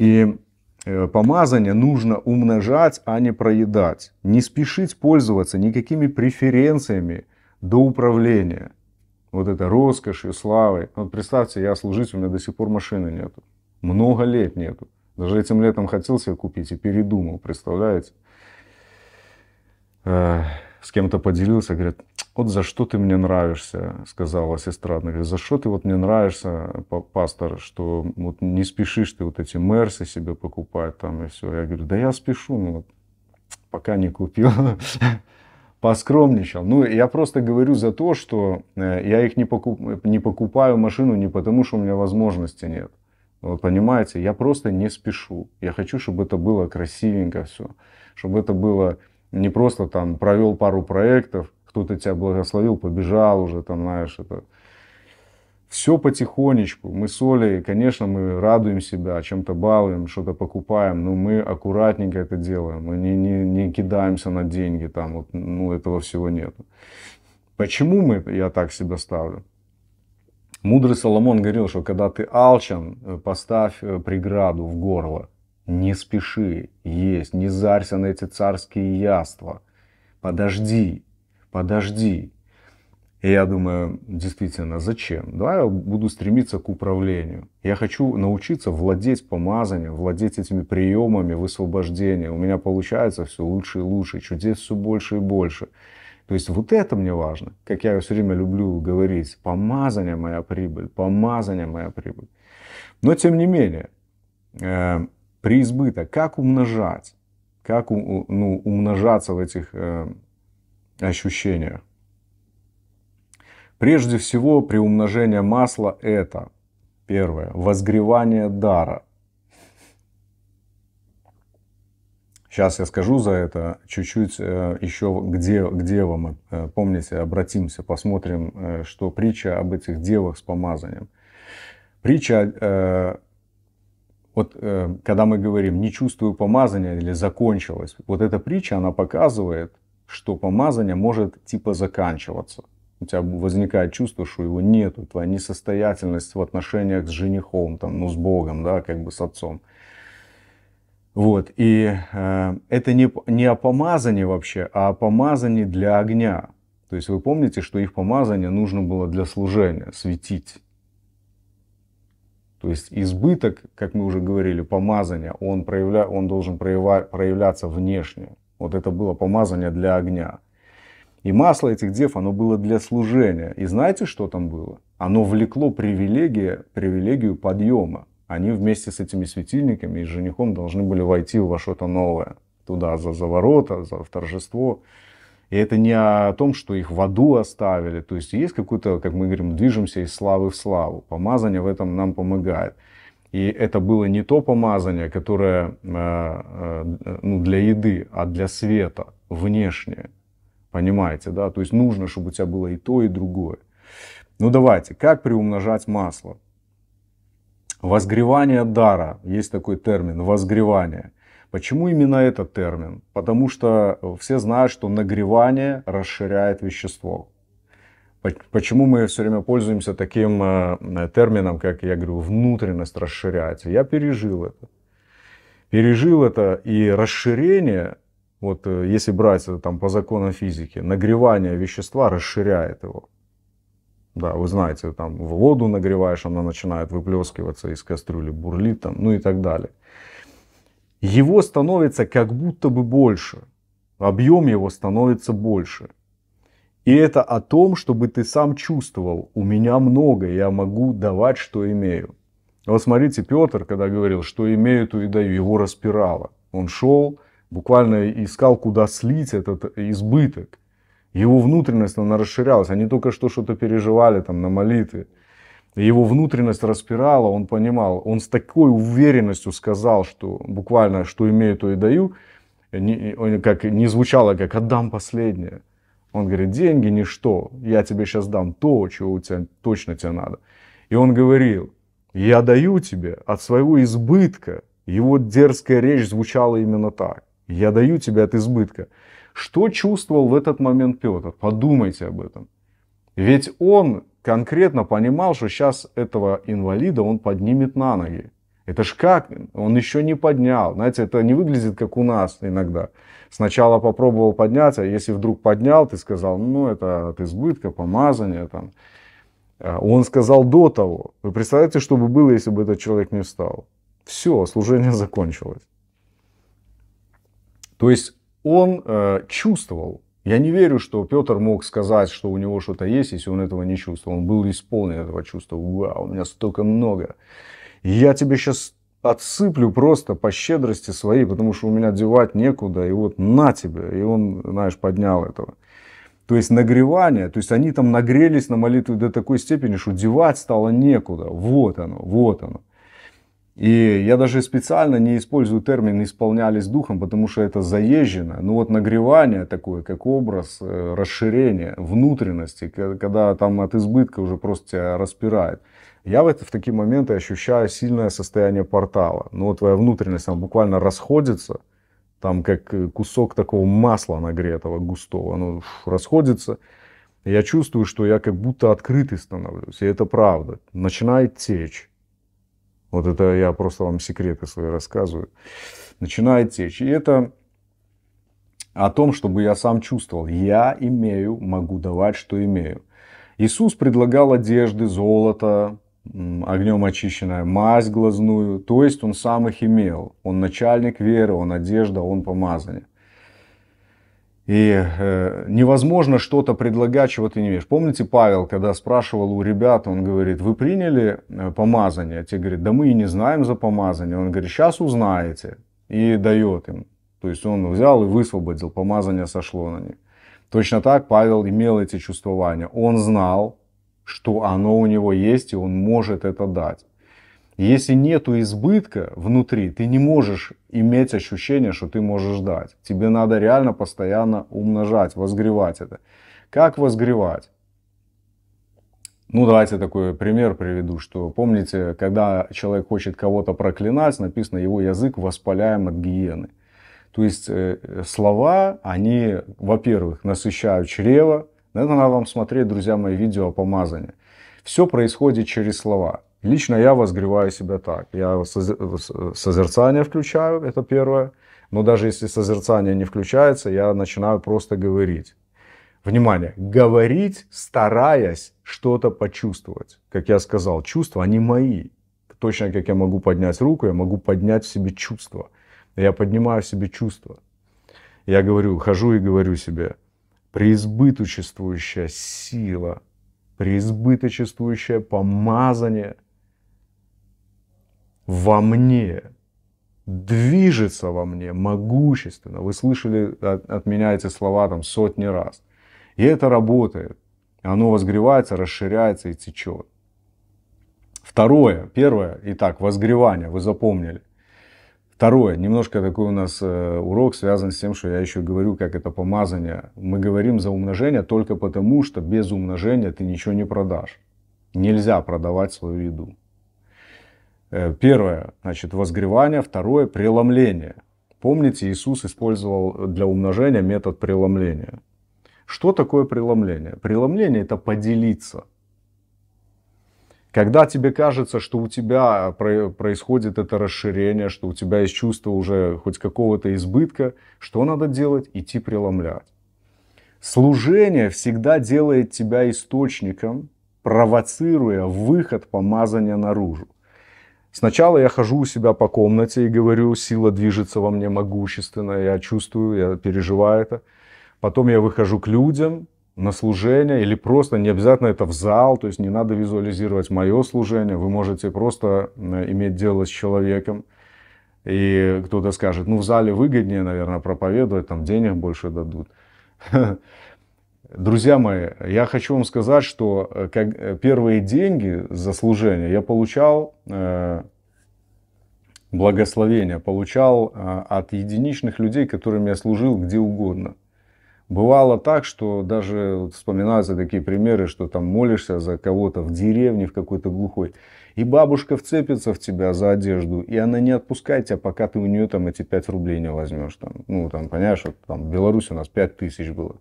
И э, помазание нужно умножать, а не проедать. Не спешить пользоваться никакими преференциями до управления. Вот это роскошью, славой. Вот представьте, я служить, у меня до сих пор машины нету. Много лет нету. Даже этим летом хотел себе купить и передумал, представляете? Э, с кем-то поделился, говорят, вот за что ты мне нравишься, сказала сестра. Она говорит, за что ты вот мне нравишься, пастор, что вот не спешишь ты вот эти мерсы себе покупать там и все. Я говорю, да я спешу, но ну вот, пока не купил. [laughs] Поскромничал. Ну, я просто говорю за то, что э, я их не, покуп, не покупаю машину не потому, что у меня возможности нет. Вот, понимаете, я просто не спешу. Я хочу, чтобы это было красивенько все. Чтобы это было не просто там провел пару проектов, кто-то тебя благословил, побежал уже, там, знаешь, это... Все потихонечку. Мы с Олей, конечно, мы радуем себя, чем-то балуем, что-то покупаем, но мы аккуратненько это делаем. Мы не, не, не кидаемся на деньги, там, вот, ну, этого всего нет. Почему мы, я так себя ставлю? Мудрый Соломон говорил, что когда ты алчен, э, поставь э, преграду в горло. Не спеши есть, не зарься на эти царские яства. Подожди, подожди. И я думаю, действительно, зачем? Да, я буду стремиться к управлению. Я хочу научиться владеть помазанием, владеть этими приемами высвобождения. У меня получается все лучше и лучше, чудес все больше и больше. То есть вот это мне важно, как я все время люблю говорить, помазание моя прибыль, помазание моя прибыль. Но тем не менее, э, при избыток, как умножать, как ну, умножаться в этих э, ощущения. Прежде всего, при умножении масла это, первое, возгревание дара. Сейчас я скажу за это чуть-чуть э, еще где, где вам, э, помните, обратимся, посмотрим, э, что притча об этих девах с помазанием. Притча вот когда мы говорим «не чувствую помазания» или «закончилось», вот эта притча, она показывает, что помазание может типа заканчиваться. У тебя возникает чувство, что его нету, твоя несостоятельность в отношениях с женихом, там, ну, с Богом, да, как бы с отцом. Вот, и э, это не, не о помазании вообще, а о помазании для огня. То есть вы помните, что их помазание нужно было для служения, светить. То есть избыток, как мы уже говорили, помазания, он, проявля... он должен проявля... проявляться внешне. Вот это было помазание для огня. И масло этих дев, оно было для служения. И знаете, что там было? Оно влекло привилегию, привилегию подъема. Они вместе с этими светильниками и женихом должны были войти во что-то новое. Туда, за, заворота, за в торжество. И это не о том, что их в аду оставили. То есть есть какое то как мы говорим, движемся из славы в славу. Помазание в этом нам помогает. И это было не то помазание, которое э, э, ну, для еды, а для света, внешнее. Понимаете, да? То есть нужно, чтобы у тебя было и то, и другое. Ну давайте, как приумножать масло? Возгревание дара. Есть такой термин, возгревание. Почему именно этот термин? Потому что все знают, что нагревание расширяет вещество. Почему мы все время пользуемся таким э, термином, как я говорю, внутренность расширяется? Я пережил это. Пережил это и расширение, вот э, если брать это там по законам физики, нагревание вещества расширяет его. Да, вы знаете, там в воду нагреваешь, она начинает выплескиваться из кастрюли, бурлит там, ну и так далее. Его становится как будто бы больше. Объем его становится больше. И это о том, чтобы ты сам чувствовал, у меня много, я могу давать, что имею. Вот смотрите, Петр, когда говорил, что имею, то и даю, его распирало. Он шел, буквально искал, куда слить этот избыток. Его внутренность, она расширялась. Они только что что-то переживали там на молитве. Его внутренность распирала, он понимал. Он с такой уверенностью сказал, что буквально, что имею, то и даю. Не, как, не звучало, как «отдам последнее». Он говорит, деньги ничто, я тебе сейчас дам то, чего у тебя точно тебе надо. И он говорил, я даю тебе от своего избытка. Его дерзкая речь звучала именно так. Я даю тебе от избытка. Что чувствовал в этот момент Петр? Подумайте об этом. Ведь он конкретно понимал, что сейчас этого инвалида он поднимет на ноги. Это ж как? Он еще не поднял. Знаете, это не выглядит как у нас иногда. Сначала попробовал подняться, а если вдруг поднял, ты сказал, ну, это от избытка, помазания там. А он сказал до того. Вы представляете, что бы было, если бы этот человек не встал? Все, служение [laughs] закончилось. То есть он э, чувствовал. Я не верю, что Петр мог сказать, что у него что-то есть, если он этого не чувствовал. Он был исполнен этого чувства. Вау, у меня столько много я тебе сейчас отсыплю просто по щедрости своей, потому что у меня девать некуда, и вот на тебя. И он, знаешь, поднял этого. То есть нагревание, то есть они там нагрелись на молитву до такой степени, что девать стало некуда. Вот оно, вот оно. И я даже специально не использую термин «исполнялись духом», потому что это заезжено. Но ну вот нагревание такое, как образ э, расширения внутренности, когда там от избытка уже просто тебя распирает. Я в, это, в такие моменты ощущаю сильное состояние портала. Ну, твоя внутренность, там буквально расходится, там как э, кусок такого масла нагретого, густого, оно расходится. Я чувствую, что я как будто открытый становлюсь, и это правда. Начинает течь. Вот это я просто вам секреты свои рассказываю. Начинает течь. И это о том, чтобы я сам чувствовал. Я имею, могу давать, что имею. Иисус предлагал одежды, золото, огнем очищенная, мазь глазную. То есть он сам их имел. Он начальник веры, он одежда, он помазание. И э, невозможно что-то предлагать, чего ты не имеешь. Помните, Павел, когда спрашивал у ребят, он говорит, вы приняли э, помазание? А те говорят, да мы и не знаем за помазание. Он говорит, сейчас узнаете. И дает им. То есть он взял и высвободил, помазание сошло на них. Точно так Павел имел эти чувствования. Он знал, что оно у него есть, и он может это дать. Если нет избытка внутри, ты не можешь иметь ощущение, что ты можешь дать. Тебе надо реально постоянно умножать, возгревать это. Как возгревать? Ну, давайте такой пример приведу, что помните, когда человек хочет кого-то проклинать, написано, его язык воспаляем от гиены. То есть э, слова, они, во-первых, насыщают чрево, Наверное, надо вам смотреть, друзья мои, видео о помазании. Все происходит через слова. Лично я возгреваю себя так. Я созерцание включаю, это первое. Но даже если созерцание не включается, я начинаю просто говорить. Внимание, говорить, стараясь что-то почувствовать. Как я сказал, чувства, они мои. Точно как я могу поднять руку, я могу поднять в себе чувство. Я поднимаю в себе чувство. Я говорю, хожу и говорю себе, преизбыточествующая сила, преизбыточествующее помазание во мне, движется во мне могущественно. Вы слышали от, от меня эти слова там сотни раз. И это работает. Оно возгревается, расширяется и течет. Второе, первое, итак, возгревание, вы запомнили. Второе, немножко такой у нас э, урок связан с тем, что я еще говорю, как это помазание. Мы говорим за умножение только потому, что без умножения ты ничего не продашь. Нельзя продавать свою еду. Э, первое, значит, возгревание. Второе, преломление. Помните, Иисус использовал для умножения метод преломления. Что такое преломление? Преломление – это поделиться – когда тебе кажется, что у тебя происходит это расширение, что у тебя есть чувство уже хоть какого-то избытка, что надо делать? Идти преломлять. Служение всегда делает тебя источником, провоцируя выход помазания наружу. Сначала я хожу у себя по комнате и говорю, сила движется во мне могущественно, я чувствую, я переживаю это. Потом я выхожу к людям, на служение или просто, не обязательно это в зал, то есть не надо визуализировать мое служение, вы можете просто э, иметь дело с человеком, и кто-то скажет, ну в зале выгоднее, наверное, проповедовать, там денег больше дадут. Друзья мои, я хочу вам сказать, что э, как э, первые деньги за служение я получал благословение, получал от единичных людей, которым я служил где угодно. Бывало так, что даже вспоминаются такие примеры, что там молишься за кого-то в деревне, в какой-то глухой, и бабушка вцепится в тебя за одежду, и она не отпускает тебя, пока ты у нее там эти 5 рублей не возьмешь. Там, ну, там, понимаешь, вот, там в Беларуси у нас 5 тысяч было.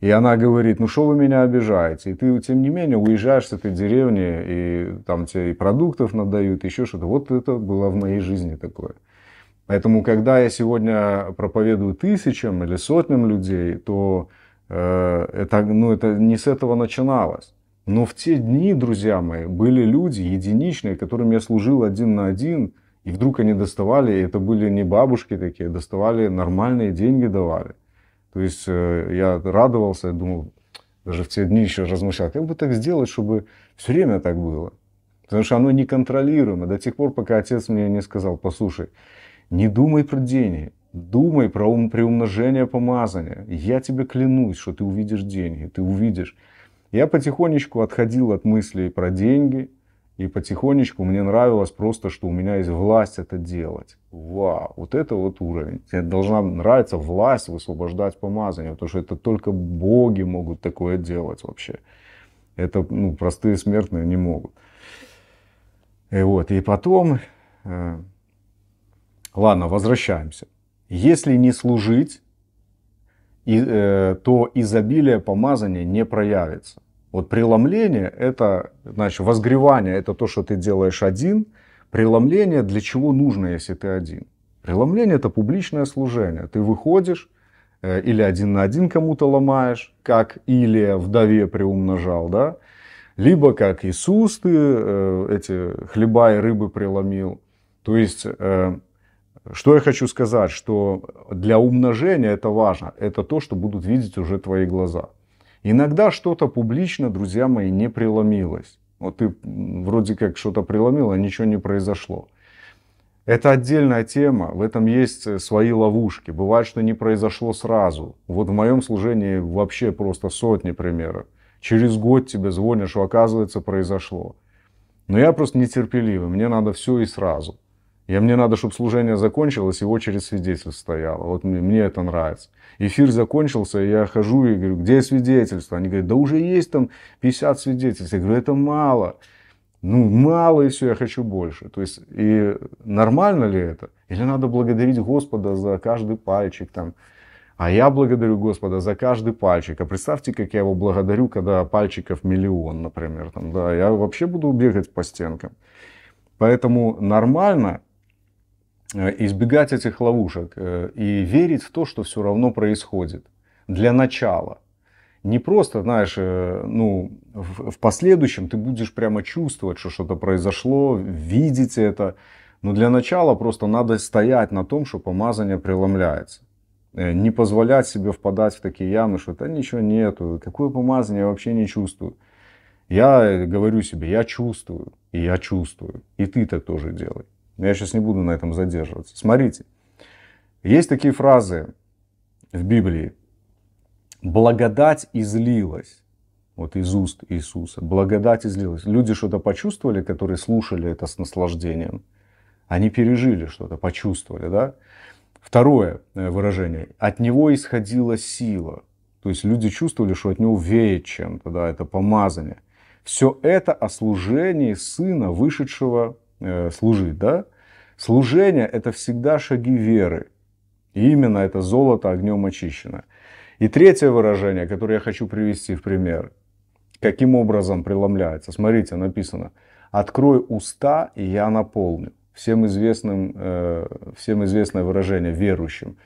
И она говорит, ну что вы меня обижаете? И ты, тем не менее, уезжаешь с этой деревни, и там тебе и продуктов надают, еще что-то. Вот это было в моей жизни такое. Поэтому, когда я сегодня проповедую тысячам или сотням людей, то э, это, ну, это не с этого начиналось. Но в те дни, друзья мои, были люди единичные, которым я служил один на один, и вдруг они доставали, и это были не бабушки такие, доставали нормальные деньги давали. То есть э, я радовался, я думал, даже в те дни еще размышлял, как бы так сделать, чтобы все время так было. Потому что оно неконтролируемо до тех пор, пока отец мне не сказал, послушай, не думай про деньги, думай про ум, приумножение помазания. Я тебе клянусь, что ты увидишь деньги, ты увидишь. Я потихонечку отходил от мыслей про деньги, и потихонечку мне нравилось просто, что у меня есть власть это делать. Вау, вот это вот уровень. Тебе должна нравиться власть высвобождать помазание, потому что это только боги могут такое делать вообще. Это ну, простые смертные не могут. И вот, и потом э, Ладно, возвращаемся. Если не служить, э, то изобилие помазания не проявится. Вот преломление это, значит, возгревание это то, что ты делаешь один. Преломление для чего нужно, если ты один? Преломление это публичное служение. Ты выходишь э, или один на один кому-то ломаешь, как Илия вдове приумножал, да? Либо как Иисус ты э, эти хлеба и рыбы преломил. То есть э, что я хочу сказать, что для умножения это важно, это то, что будут видеть уже твои глаза. Иногда что-то публично, друзья мои, не преломилось. Вот ты вроде как что-то преломил, а ничего не произошло. Это отдельная тема, в этом есть э, свои ловушки. Бывает, что не произошло сразу. Вот в моем служении вообще просто сотни примеров. Через год тебе звонят, что оказывается произошло. Но я просто нетерпеливый, мне надо все и сразу. Я, мне надо, чтобы служение закончилось, и очередь свидетельств стояла. Вот мне, мне это нравится. Эфир закончился, и я хожу и говорю, где свидетельство? Они говорят, да уже есть там 50 свидетельств. Я говорю, это мало. Ну, мало и все, я хочу больше. То есть, и нормально ли это? Или надо благодарить Господа за каждый пальчик там? А я благодарю Господа за каждый пальчик. А представьте, как я его благодарю, когда пальчиков миллион, например. Там, да, я вообще буду бегать по стенкам. Поэтому нормально – Э, избегать этих ловушек э, и верить в то, что все равно происходит. Для начала. Не просто, знаешь, э, ну, в, в последующем ты будешь прямо чувствовать, что что-то произошло, видеть это. Но для начала просто надо стоять на том, что помазание преломляется. Не позволять себе впадать в такие ямы, что да ничего нету, какое помазание я вообще не чувствую. Я говорю себе, я чувствую, и я чувствую, и ты так тоже делай. Но я сейчас не буду на этом задерживаться. Смотрите, есть такие фразы в Библии. Благодать излилась. Вот из уст Иисуса. Благодать излилась. Люди что-то почувствовали, которые слушали это с наслаждением. Они пережили что-то, почувствовали, да? Второе э, выражение. От него исходила сила. То есть люди чувствовали, что от него веет чем-то, да, это помазание. Все это о служении сына, вышедшего Э, служить, да? Служение – это всегда шаги веры. И именно это золото огнем очищено. И третье выражение, которое я хочу привести в пример, каким образом преломляется. Смотрите, написано «Открой уста, и я наполню». Всем, известным, э, всем известное выражение верующим.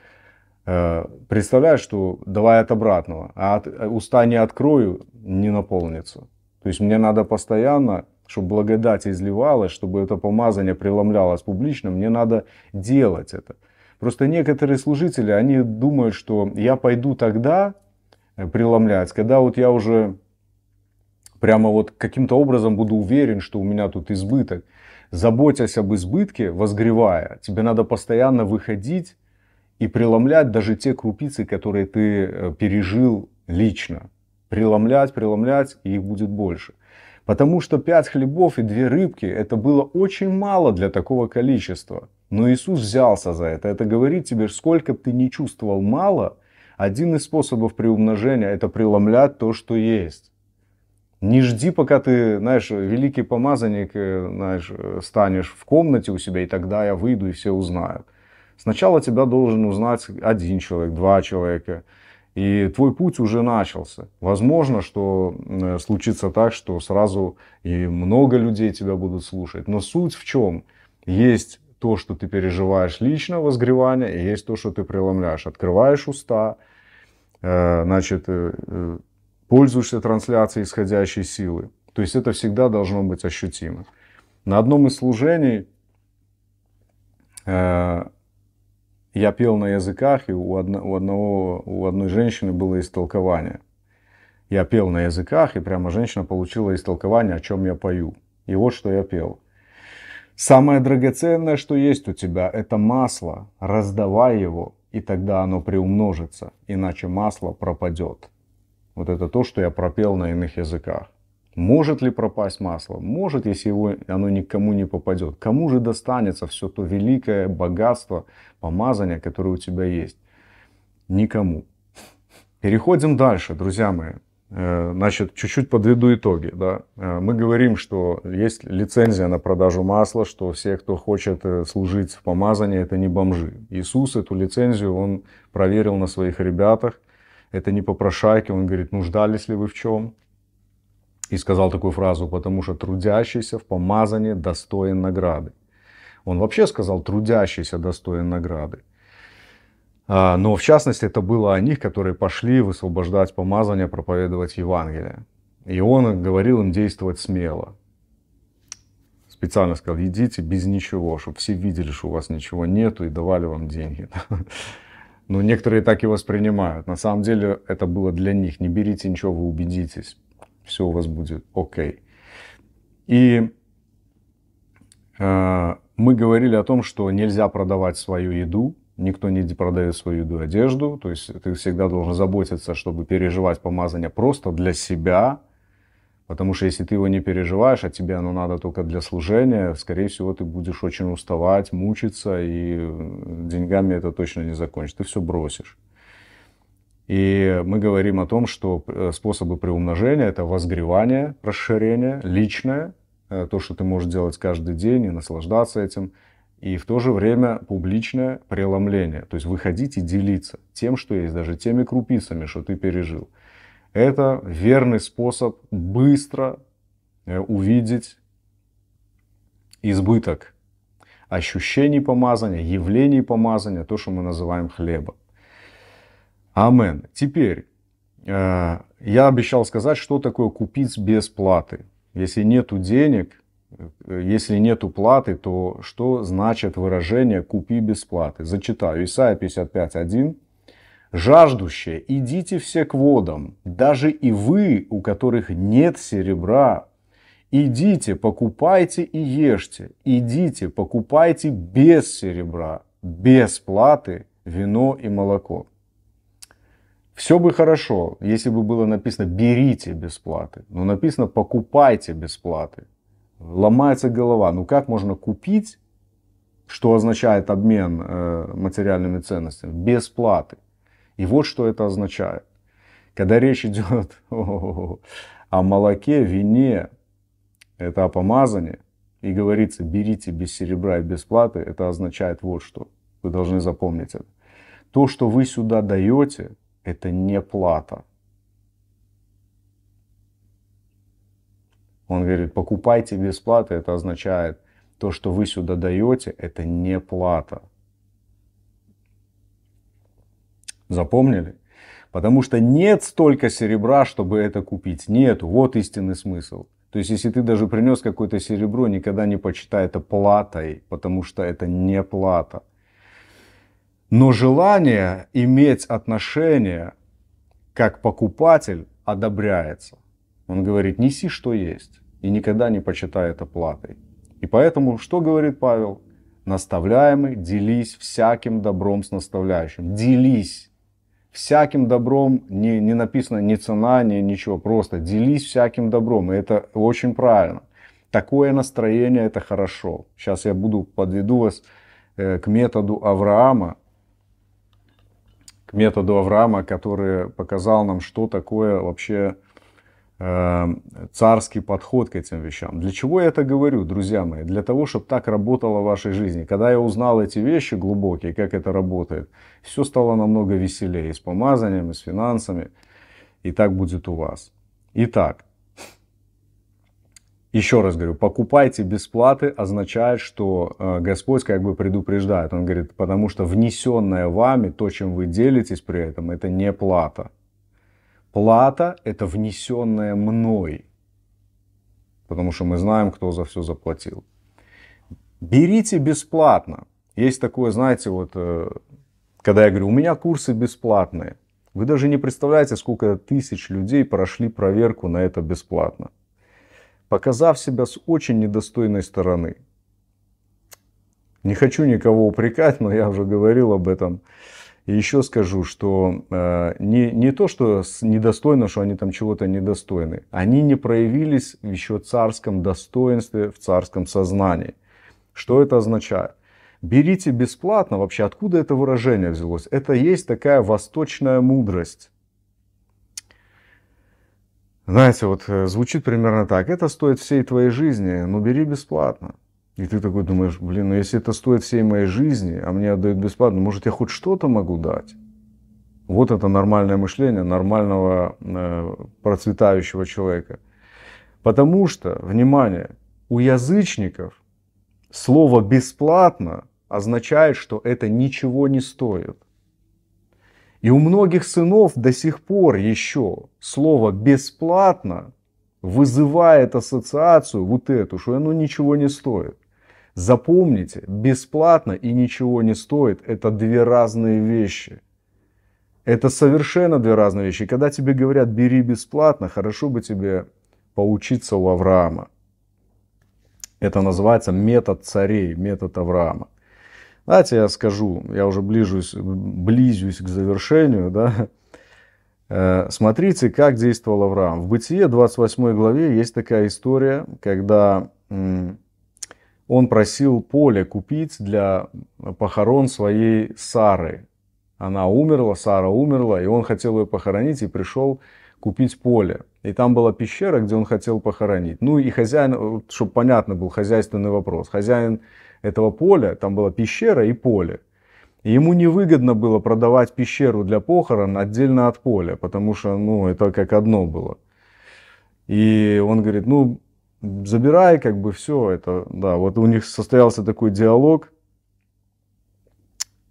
Э, представляешь, что давай от обратного, а от, уста не открою, не наполнится. То есть мне надо постоянно чтобы благодать изливалась, чтобы это помазание преломлялось публично, мне надо делать это. Просто некоторые служители, они думают, что я пойду тогда э, преломлять, когда вот я уже прямо вот каким-то образом буду уверен, что у меня тут избыток. Заботясь об избытке, возгревая, тебе надо постоянно выходить и преломлять даже те крупицы, которые ты э, пережил лично. Преломлять, преломлять, и их будет больше. Потому что пять хлебов и две рыбки – это было очень мало для такого количества. Но Иисус взялся за это. Это говорит тебе, сколько ты не чувствовал мало, один из способов приумножения – это преломлять то, что есть. Не жди, пока ты, знаешь, великий помазанник, э, знаешь, э, станешь в комнате у себя, и тогда я выйду, и все узнают. Сначала тебя должен узнать один человек, два человека – и твой путь уже начался. Возможно, что э, случится так, что сразу и много людей тебя будут слушать. Но суть в чем? Есть то, что ты переживаешь лично, возгревание, и есть то, что ты преломляешь. Открываешь уста, э, значит, э, пользуешься трансляцией исходящей силы. То есть это всегда должно быть ощутимо. На одном из служений я пел на языках, и у, одно, у, одного, у одной женщины было истолкование. Я пел на языках, и прямо женщина получила истолкование, о чем я пою. И вот что я пел. Самое драгоценное, что есть у тебя, это масло. Раздавай его, и тогда оно приумножится, иначе масло пропадет. Вот это то, что я пропел на иных языках. Может ли пропасть масло? Может, если его, оно никому не попадет. Кому же достанется все то великое богатство помазания, которое у тебя есть? Никому. Переходим дальше, друзья мои. Э, значит, чуть-чуть подведу итоги. Да? Э, мы говорим, что есть лицензия на продажу масла, что все, кто хочет э, служить в помазании, это не бомжи. Иисус эту лицензию, он проверил на своих ребятах. Это не попрошайки. Он говорит, нуждались ли вы в чем? и сказал такую фразу, потому что трудящийся в помазании достоин награды. Он вообще сказал, трудящийся достоин награды. А, но в частности это было о них, которые пошли высвобождать помазание, проповедовать Евангелие. И он говорил им действовать смело. Специально сказал, идите без ничего, чтобы все видели, что у вас ничего нету и давали вам деньги. [laughs] Но некоторые так и воспринимают. На самом деле это было для них. Не берите ничего, вы убедитесь все у вас будет окей. И э, мы говорили о том, что нельзя продавать свою еду, никто не продает свою еду и одежду, то есть ты всегда должен заботиться, чтобы переживать помазание просто для себя, потому что если ты его не переживаешь, а тебе оно надо только для служения, скорее всего, ты будешь очень уставать, мучиться, и э, деньгами это точно не закончишь, ты все бросишь. И мы говорим о том, что э, способы приумножения – это возгревание, расширение, личное, э, то, что ты можешь делать каждый день и наслаждаться этим, и в то же время публичное преломление, то есть выходить и делиться тем, что есть, даже теми крупицами, что ты пережил. Это верный способ быстро э, увидеть избыток ощущений помазания, явлений помазания, то, что мы называем хлебом. Амен. Теперь, э, я обещал сказать, что такое купить без платы. Если нету денег, э, если нету платы, то что значит выражение «купи без платы»? Зачитаю. Исайя 55.1. «Жаждущие, идите все к водам, даже и вы, у которых нет серебра, идите, покупайте и ешьте, идите, покупайте без серебра, без платы вино и молоко». Все бы хорошо, если бы было написано «берите бесплаты», но ну, написано «покупайте бесплаты». Ломается голова. Ну как можно купить, что означает обмен э, материальными ценностями, бесплаты? И вот что это означает. Когда речь идет [laughs] о, молоке, вине, это о помазании, и говорится «берите без серебра и бесплаты, это означает вот что. Вы должны запомнить это. То, что вы сюда даете – это не плата. Он говорит, покупайте бесплатно. это означает, то, что вы сюда даете, это не плата. Запомнили? Потому что нет столько серебра, чтобы это купить. Нету. вот истинный смысл. То есть, если ты даже принес какое-то серебро, никогда не почитай это платой, потому что это не плата. Но желание иметь отношение как покупатель одобряется. Он говорит, неси что есть и никогда не почитай это платой И поэтому, что говорит Павел? Наставляемый, делись всяким добром с наставляющим. Делись. Всяким добром не, не написано ни цена, ни ничего. Просто делись всяким добром. И это очень правильно. Такое настроение это хорошо. Сейчас я буду подведу вас э, к методу Авраама, методу Авраама, который показал нам, что такое вообще э, царский подход к этим вещам. Для чего я это говорю, друзья мои? Для того, чтобы так работало в вашей жизни. Когда я узнал эти вещи глубокие, как это работает, все стало намного веселее и с помазанием, и с финансами. И так будет у вас. Итак, еще раз говорю, покупайте бесплаты, означает, что э, Господь как бы предупреждает. Он говорит, потому что внесенное вами, то, чем вы делитесь при этом, это не плата. Плата – это внесенное мной, потому что мы знаем, кто за все заплатил. Берите бесплатно. Есть такое, знаете, вот, э, когда я говорю, у меня курсы бесплатные. Вы даже не представляете, сколько тысяч людей прошли проверку на это бесплатно показав себя с очень недостойной стороны. Не хочу никого упрекать, но я уже говорил об этом. И еще скажу, что э, не, не то, что недостойно, что они там чего-то недостойны. Они не проявились в еще царском достоинстве, в царском сознании. Что это означает? Берите бесплатно, вообще откуда это выражение взялось? Это есть такая восточная мудрость. Знаете, вот э, звучит примерно так. Это стоит всей твоей жизни, но ну, бери бесплатно. И ты такой думаешь, блин, ну если это стоит всей моей жизни, а мне отдают бесплатно, может я хоть что-то могу дать? Вот это нормальное мышление нормального э, процветающего человека. Потому что, внимание, у язычников слово «бесплатно» означает, что это ничего не стоит. И у многих сынов до сих пор еще слово «бесплатно» вызывает ассоциацию вот эту, что оно ничего не стоит. Запомните, бесплатно и ничего не стоит – это две разные вещи. Это совершенно две разные вещи. Когда тебе говорят «бери бесплатно», хорошо бы тебе поучиться у Авраама. Это называется метод царей, метод Авраама. Давайте я скажу, я уже ближусь, близюсь к завершению, да. Э, смотрите, как действовал Авраам. В Бытие 28 главе есть такая история, когда он просил поле купить для похорон своей Сары. Она умерла, Сара умерла, и он хотел ее похоронить, и пришел купить поле. И там была пещера, где он хотел похоронить. Ну и хозяин, чтобы понятно был хозяйственный вопрос. Хозяин этого поля, там была пещера и поле. И ему невыгодно было продавать пещеру для похорон отдельно от поля, потому что, ну, это как одно было. И он говорит, ну, забирай, как бы все это, да, вот у них состоялся такой диалог,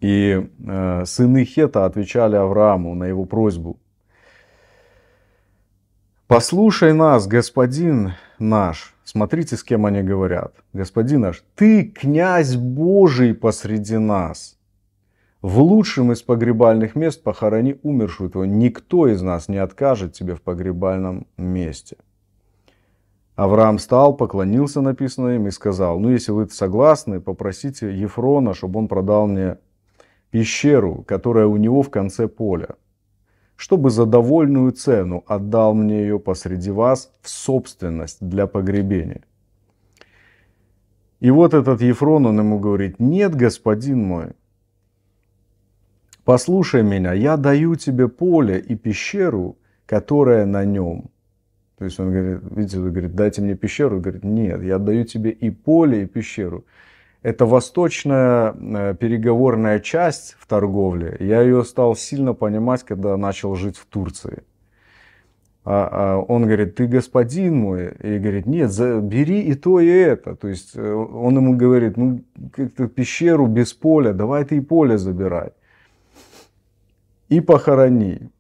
и э, сыны Хета отвечали Аврааму на его просьбу. «Послушай нас, господин наш». Смотрите, с кем они говорят. «Господин наш, ты князь Божий посреди нас». В лучшем из погребальных мест похорони умершую твою. Никто из нас не откажет тебе в погребальном месте. Авраам встал, поклонился написано им и сказал, ну если вы согласны, попросите Ефрона, чтобы он продал мне пещеру, которая у него в конце поля чтобы за довольную цену отдал мне ее посреди вас в собственность для погребения. И вот этот Ефрон, он ему говорит, нет, господин мой, послушай меня, я даю тебе поле и пещеру, которая на нем. То есть он говорит, видите, он говорит, дайте мне пещеру. Он говорит, нет, я даю тебе и поле, и пещеру это восточная э, переговорная часть в торговле. Я ее стал сильно понимать, когда начал жить в Турции. А, а он говорит, ты господин мой. И говорит, нет, за, бери и то, и это. То есть э, он ему говорит, ну, как-то пещеру без поля, давай ты и поле забирай. И похорони.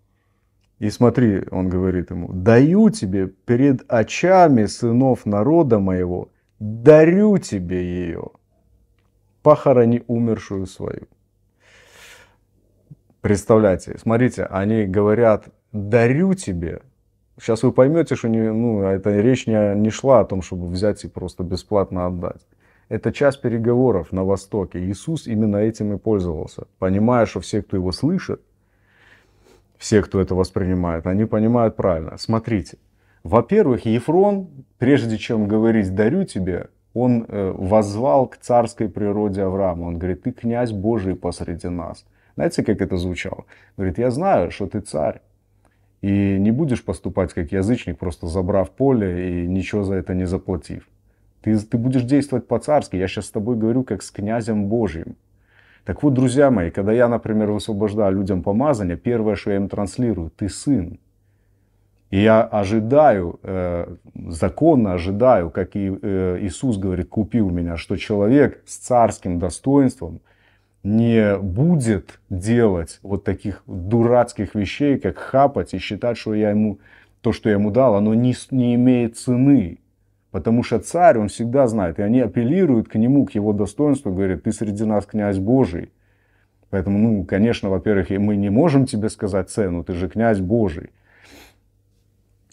И смотри, он говорит ему, даю тебе перед очами сынов народа моего, дарю тебе ее похорони умершую свою. Представляете, смотрите, они говорят, дарю тебе. Сейчас вы поймете, что не, ну, эта речь не, не шла о том, чтобы взять и просто бесплатно отдать. Это часть переговоров на Востоке. Иисус именно этим и пользовался, понимая, что все, кто его слышит, все, кто это воспринимает, они понимают правильно. Смотрите, во-первых, Ефрон, прежде чем говорить «дарю тебе», он э, возвал к царской природе Авраама. Он говорит, ты князь Божий посреди нас. Знаете, как это звучало? Говорит, я знаю, что ты царь. И не будешь поступать как язычник, просто забрав поле и ничего за это не заплатив. Ты, ты будешь действовать по-царски. Я сейчас с тобой говорю, как с князем Божьим. Так вот, друзья мои, когда я, например, высвобождаю людям помазание, первое, что я им транслирую, ты сын, и я ожидаю, э, законно ожидаю, как и э, Иисус говорит, купи у меня, что человек с царским достоинством не будет делать вот таких дурацких вещей, как хапать и считать, что я ему, то, что я ему дал, оно не, не имеет цены. Потому что царь, он всегда знает, и они апеллируют к нему, к его достоинству, говорят, ты среди нас князь Божий. Поэтому, ну, конечно, во-первых, мы не можем тебе сказать цену, ты же князь Божий.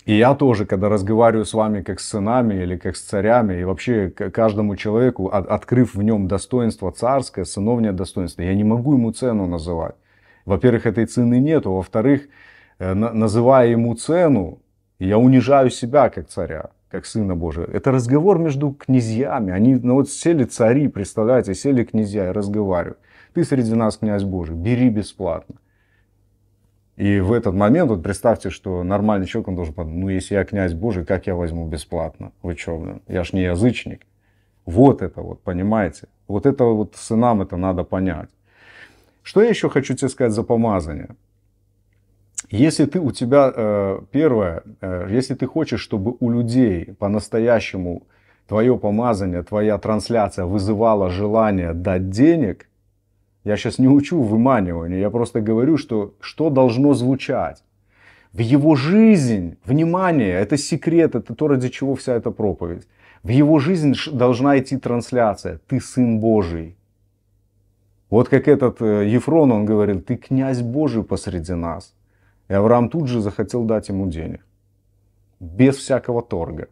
И я тоже, когда разговариваю с вами как с сынами или как с царями, и вообще каждому человеку, от, открыв в нем достоинство царское, сыновнее достоинство, я не могу ему цену называть. Во-первых, этой цены нет, а во-вторых, э, на, называя ему цену, я унижаю себя как царя, как сына Божия. Это разговор между князьями. Они ну, вот сели цари, представляете, сели князья и разговаривают. Ты среди нас князь Божий, бери бесплатно. И в этот момент, вот представьте, что нормальный человек, он должен подумать, ну, если я князь Божий, как я возьму бесплатно? Вы что, блин? Я ж не язычник. Вот это вот, понимаете? Вот это вот сынам это надо понять. Что я еще хочу тебе сказать за помазание? Если ты у тебя, э, первое, э, если ты хочешь, чтобы у людей по-настоящему твое помазание, твоя трансляция вызывала желание дать денег, я сейчас не учу выманиванию, я просто говорю, что что должно звучать. В его жизнь, внимание, это секрет, это то, ради чего вся эта проповедь. В его жизнь должна идти трансляция. Ты сын Божий. Вот как этот э, Ефрон, он говорил, ты князь Божий посреди нас. И Авраам тут же захотел дать ему денег. Без всякого торга.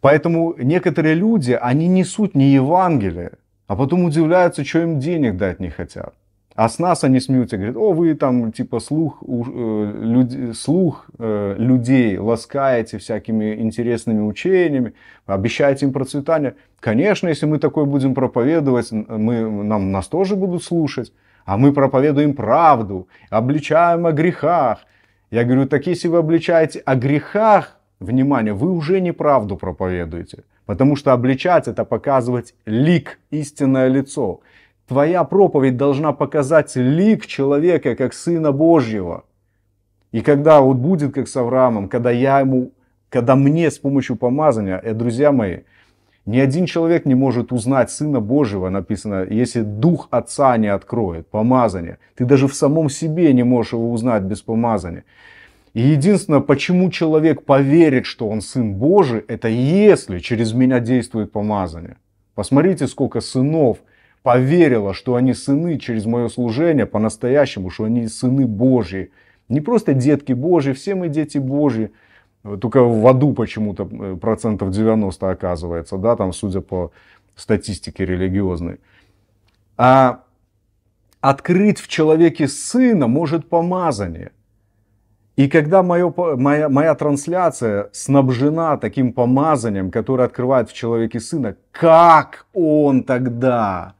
Поэтому некоторые люди, они несут не Евангелие, а потом удивляются, что им денег дать не хотят. А с нас они смеются, говорят, о, вы там типа слух, э, люд, слух э, людей ласкаете всякими интересными учениями, обещаете им процветание. Конечно, если мы такое будем проповедовать, мы, нам, нас тоже будут слушать, а мы проповедуем правду, обличаем о грехах. Я говорю, так если вы обличаете о грехах, внимание, вы уже не правду проповедуете. Потому что обличать это показывать лик, истинное лицо. Твоя проповедь должна показать лик человека, как Сына Божьего. И когда вот будет как с Авраамом, когда я ему, когда мне с помощью помазания, э, друзья мои, ни один человек не может узнать Сына Божьего, написано, если Дух Отца не откроет, помазание. Ты даже в самом себе не можешь его узнать без помазания. И единственное, почему человек поверит, что он Сын Божий, это если через меня действует помазание. Посмотрите, сколько сынов поверило, что они сыны через мое служение по-настоящему, что они сыны Божьи. Не просто детки Божьи, все мы дети Божьи. Только в аду почему-то э, процентов 90 оказывается, да, там, судя по статистике религиозной. А открыть в человеке сына может помазание – и когда мое, моя, моя трансляция снабжена таким помазанием, которое открывает в человеке сына, как он тогда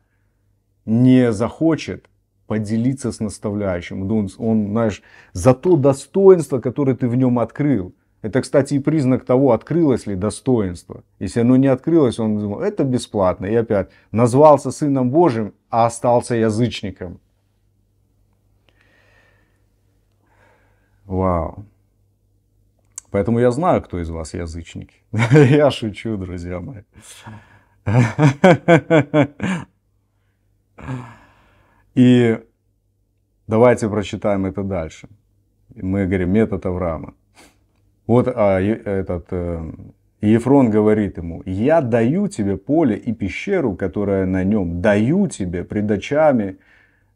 не захочет поделиться с наставляющим? Он, он, знаешь, за то достоинство, которое ты в нем открыл. Это, кстати, и признак того, открылось ли достоинство. Если оно не открылось, он думал, это бесплатно. И опять, назвался сыном Божьим, а остался язычником. Вау. Поэтому я знаю, кто из вас язычники. [laughs] Я шучу, друзья мои. И давайте прочитаем это дальше. Мы говорим, метод Авраама. Вот а, этот э, Ефрон говорит ему, я даю тебе поле и пещеру, которая на нем, даю тебе пред очами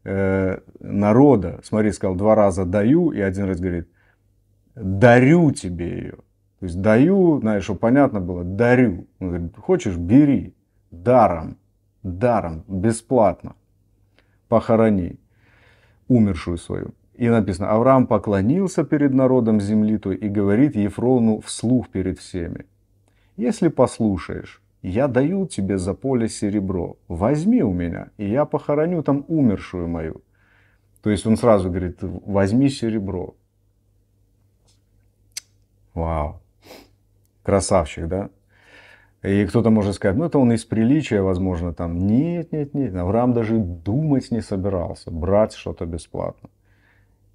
Э, народа. Смотри, сказал, два раза даю, и один раз говорит, дарю тебе ее. То есть даю, знаешь, чтобы понятно было, дарю. Он говорит, хочешь, бери, даром, даром, бесплатно похорони умершую свою. И написано, Авраам поклонился перед народом земли той и говорит Ефрону вслух перед всеми. Если послушаешь я даю тебе за поле серебро, возьми у меня, и я похороню там умершую мою. То есть он сразу говорит, возьми серебро. Вау, красавчик, да? И кто-то может сказать, ну это он из приличия, возможно, там. Нет, нет, нет, Авраам даже думать не собирался, брать что-то бесплатно.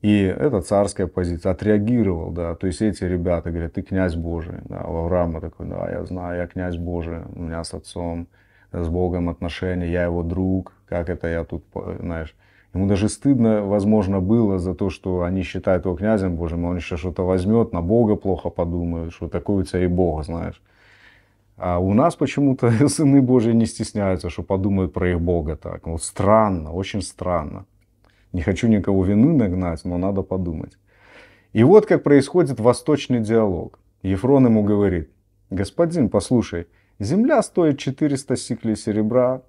И это царская позиция, отреагировал, да, то есть эти ребята говорят, ты князь Божий, да, у а такой, да, я знаю, я князь Божий, у меня с отцом, с Богом отношения, я его друг, как это я тут, знаешь, Ему даже стыдно, возможно, было за то, что они считают его князем Божиим, он еще что-то возьмет, на Бога плохо подумает, что такой у тебя и Бог, знаешь. А у нас почему-то [laughs] сыны Божьи не стесняются, что подумают про их Бога так. Вот странно, очень странно. Не хочу никого вины нагнать, но надо подумать. И вот как происходит восточный диалог. Ефрон ему говорит, господин, послушай, земля стоит 400 сиклей серебра,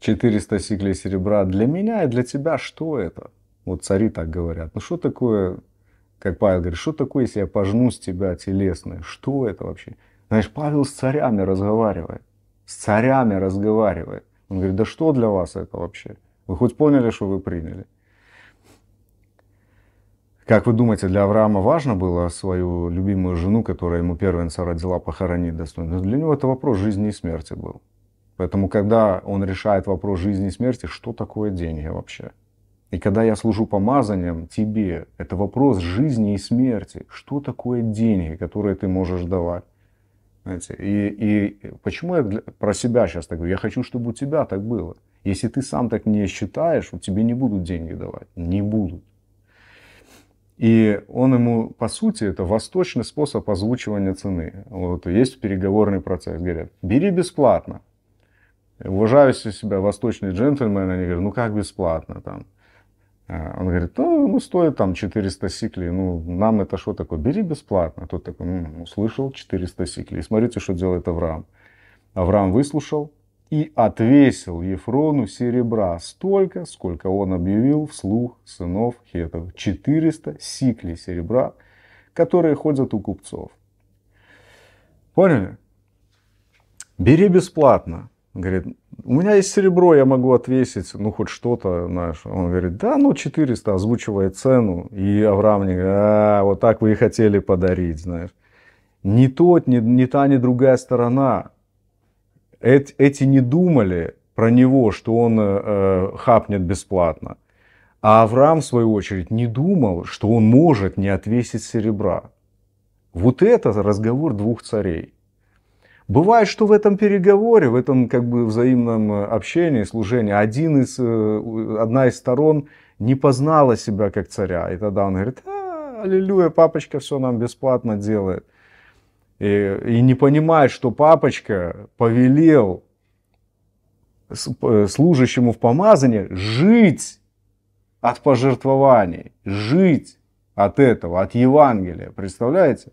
400 сиклей серебра для меня и для тебя что это? Вот цари так говорят. Ну что такое, как Павел говорит, что такое, если я пожну с тебя телесное? Что это вообще? Знаешь, Павел с царями разговаривает. С царями разговаривает. Он говорит, да что для вас это вообще? Вы хоть поняли, что вы приняли? Как вы думаете, для Авраама важно было свою любимую жену, которая ему первенца родила, похоронить достойно? для него это вопрос жизни и смерти был. Поэтому, когда он решает вопрос жизни и смерти, что такое деньги вообще? И когда я служу помазанием тебе, это вопрос жизни и смерти. Что такое деньги, которые ты можешь давать? Знаете, и, и почему я про себя сейчас так говорю? Я хочу, чтобы у тебя так было. Если ты сам так не считаешь, вот тебе не будут деньги давать. Не будут. И он ему, по сути, это восточный способ озвучивания цены. Вот, есть переговорный процесс. Говорят, бери бесплатно. Уважаю себя восточные джентльмены, они говорят, ну как бесплатно там. А, он говорит, ну, ну стоит там 400 сиклей, ну, нам это что такое, бери бесплатно. Тот такой, ну, услышал 400 сиклей. смотрите, что делает Авраам. Авраам выслушал и отвесил Ефрону серебра столько, сколько он объявил вслух сынов хетов. 400 сиклей серебра, которые ходят у купцов. Поняли? Бери бесплатно. Говорит, у меня есть серебро, я могу отвесить, ну, хоть что-то, знаешь. Он говорит, да, ну, 400, озвучивает цену. И Авраам мне говорит, а, вот так вы и хотели подарить, знаешь. Ни тот, ни, ни та, ни другая сторона. Эт, эти не думали про него, что он э, э хапнет бесплатно. А Авраам, в свою очередь, не думал, что он может не отвесить серебра. Вот это разговор двух царей. Бывает, что в этом переговоре, в этом как бы взаимном э, общении, служении, один из, э, одна из сторон не познала себя как царя. И тогда он говорит, а, аллилуйя, папочка все нам бесплатно делает. И, и не понимает, что папочка повелел служащему в помазании жить от пожертвований, жить от этого, от Евангелия. Представляете?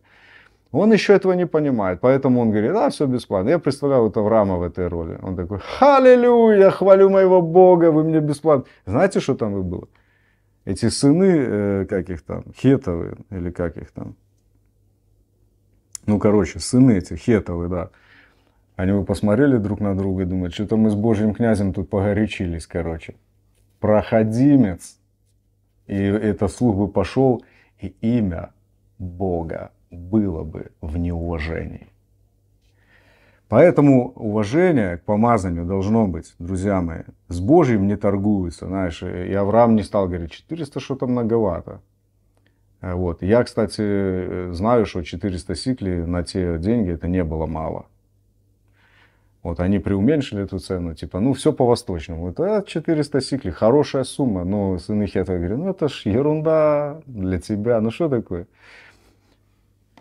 Он еще этого не понимает, поэтому он говорит, да, все бесплатно. Я представлял это в рама в этой роли. Он такой, халилюя, хвалю моего Бога, вы мне бесплатно. Знаете, что там и было? Эти сыны, э, как их там, хетовые, или как их там? Ну, короче, сыны эти, хетовые, да. Они вы посмотрели друг на друга и думают, что-то мы с Божьим князем тут погорячились, короче. Проходимец. И это слух бы пошел, и имя Бога было бы в неуважении. Поэтому уважение к помазанию должно быть, друзья мои. С Божьим не торгуется, знаешь. И Авраам не стал говорить, 400 что-то многовато. Э, вот. Я, кстати, знаю, что 400 сикли на те деньги это не было мало. Вот они приуменьшили эту цену, типа, ну все по-восточному. Это 400 сикли, хорошая сумма. Но сын Ихета говорит, ну это ж ерунда для тебя, ну что такое?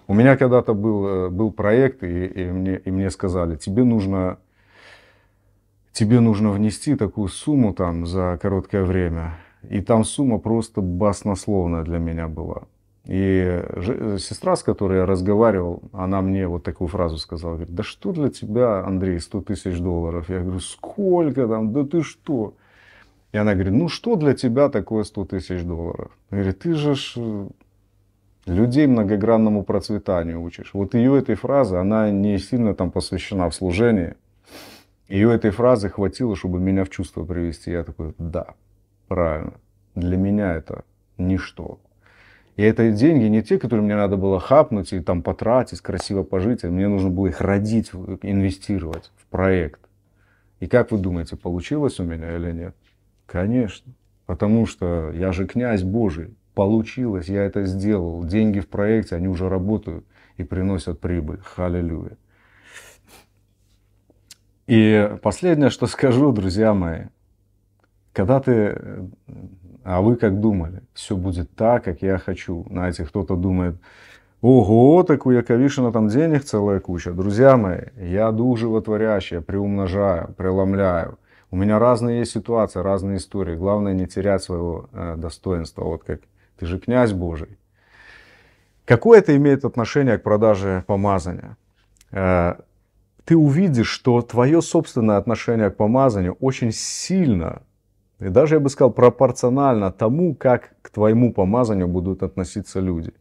У меня когда-то был, э, был проект, и, и, мне, и мне сказали, тебе нужно, тебе нужно внести такую сумму там за короткое время. И там сумма просто баснословная для меня была. И э, сестра, с которой я разговаривал, она мне вот такую фразу сказала. Говорит, да что для тебя, Андрей, 100 тысяч долларов? Я говорю, сколько там? Да ты что? И она говорит, ну что для тебя такое 100 тысяч долларов? Она говорит, ты же ж э, людей многогранному процветанию учишь. Вот ее этой фразы, она не сильно там посвящена в служении. Ее этой фразы хватило, чтобы меня в чувство привести. Я такой, да, правильно. Для меня это ничто. И это деньги не те, которые мне надо было хапнуть и там потратить, красиво пожить, а мне нужно было их родить, инвестировать в проект. И как вы думаете, получилось у меня или нет? Конечно. Потому что я же князь Божий. Получилось, я это сделал. Деньги в проекте, они уже работают и приносят прибыль. Халилюя. И последнее, что скажу, друзья мои, когда ты, а вы как думали, все будет так, как я хочу, знаете, кто-то думает, ого, так у Яковишина там денег целая куча. Друзья мои, я дуживотворящий, я приумножаю, преломляю. У меня разные есть ситуации, разные истории. Главное не терять своего э, достоинства. Вот как ты же князь Божий. Какое это имеет отношение к продаже помазания? Э, ты увидишь, что твое собственное отношение к помазанию очень сильно, и даже, я бы сказал, пропорционально тому, как к твоему помазанию будут относиться люди.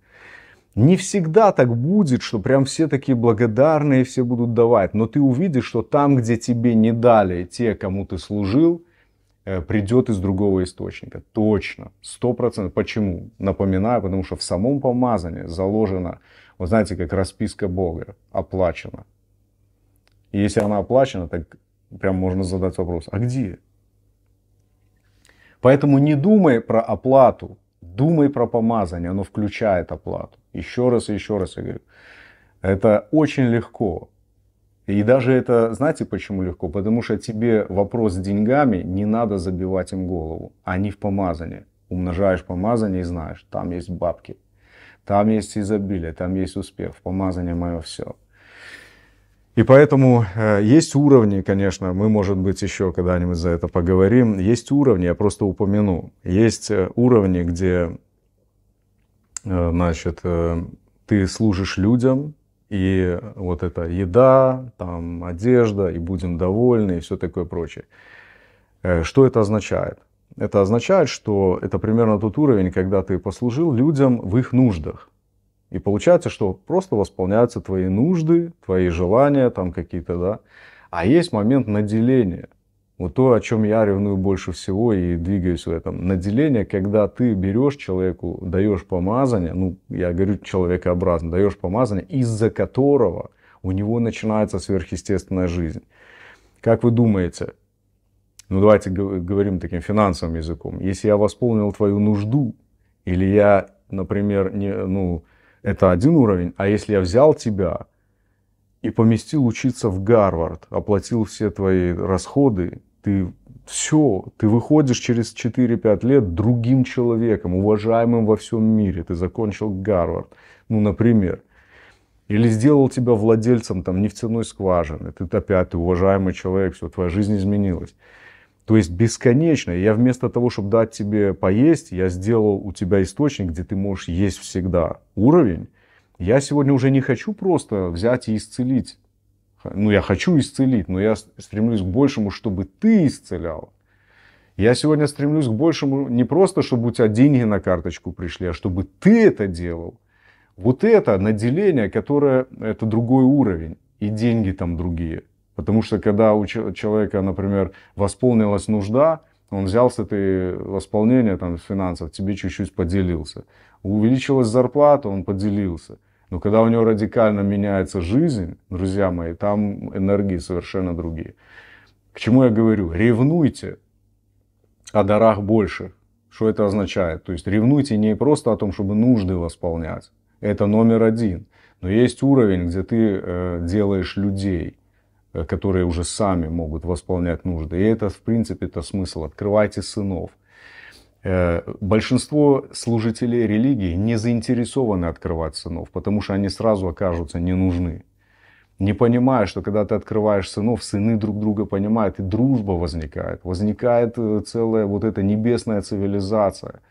Не всегда так будет, что прям все такие благодарные, все будут давать, но ты увидишь, что там, где тебе не дали те, кому ты служил – Э, придет из другого источника. Точно, сто процентов. Почему? Напоминаю, потому что в самом помазании заложено, вы знаете, как расписка Бога, оплачена. И если она оплачена, так прям можно задать вопрос, а где? Поэтому не думай про оплату, думай про помазание, оно включает оплату. Еще раз и еще раз я говорю, это очень легко. И даже это, знаете почему легко? Потому что тебе вопрос с деньгами не надо забивать им голову. Они в помазании. Умножаешь помазание и знаешь, там есть бабки, там есть изобилие, там есть успех. В помазании мое все. И поэтому э, есть уровни, конечно, мы, может быть, еще когда-нибудь за это поговорим. Есть уровни, я просто упомяну. Есть э, уровни, где, э, значит, э, ты служишь людям, и вот это еда, там одежда, и будем довольны, и все такое прочее. Э, что это означает? Это означает, что это примерно тот уровень, когда ты послужил людям в их нуждах. И получается, что просто восполняются твои нужды, твои желания, там какие-то, да. А есть момент наделения. Вот то, о чем я ревную больше всего и двигаюсь в этом. Наделение, когда ты берешь человеку, даешь помазание, ну, я говорю человекообразно, даешь помазание, из-за которого у него начинается сверхъестественная жизнь. Как вы думаете, ну давайте говорим таким финансовым языком, если я восполнил твою нужду, или я, например, не, ну, это один уровень, а если я взял тебя, и поместил учиться в Гарвард, оплатил все твои расходы, ты все, ты выходишь через 4-5 лет другим человеком, уважаемым во всем мире. Ты закончил Гарвард, ну, например. Или сделал тебя владельцем там, нефтяной скважины. Ты опять ты уважаемый человек, все, твоя жизнь изменилась. То есть бесконечно. Я вместо того, чтобы дать тебе поесть, я сделал у тебя источник, где ты можешь есть всегда. Уровень – я сегодня уже не хочу просто взять и исцелить. Ну, я хочу исцелить, но я стремлюсь к большему, чтобы ты исцелял. Я сегодня стремлюсь к большему не просто, чтобы у тебя деньги на карточку пришли, а чтобы ты это делал. Вот это наделение, которое это другой уровень, и деньги там другие. Потому что когда у человека, например, восполнилась нужда, он взял с этой восполнения там, финансов, тебе чуть-чуть поделился увеличилась зарплата, он поделился. Но когда у него радикально меняется жизнь, друзья мои, там энергии совершенно другие. К чему я говорю? Ревнуйте о дарах больше, Что это означает? То есть ревнуйте не просто о том, чтобы нужды восполнять. Это номер один. Но есть уровень, где ты э, делаешь людей, э, которые уже сами могут восполнять нужды. И это, в принципе, это смысл. Открывайте сынов – Э, большинство служителей религии не заинтересованы открывать сынов, потому что они сразу окажутся не нужны. Не понимая, что когда ты открываешь сынов, сыны друг друга понимают, и дружба возникает. Возникает э, целая вот эта небесная цивилизация.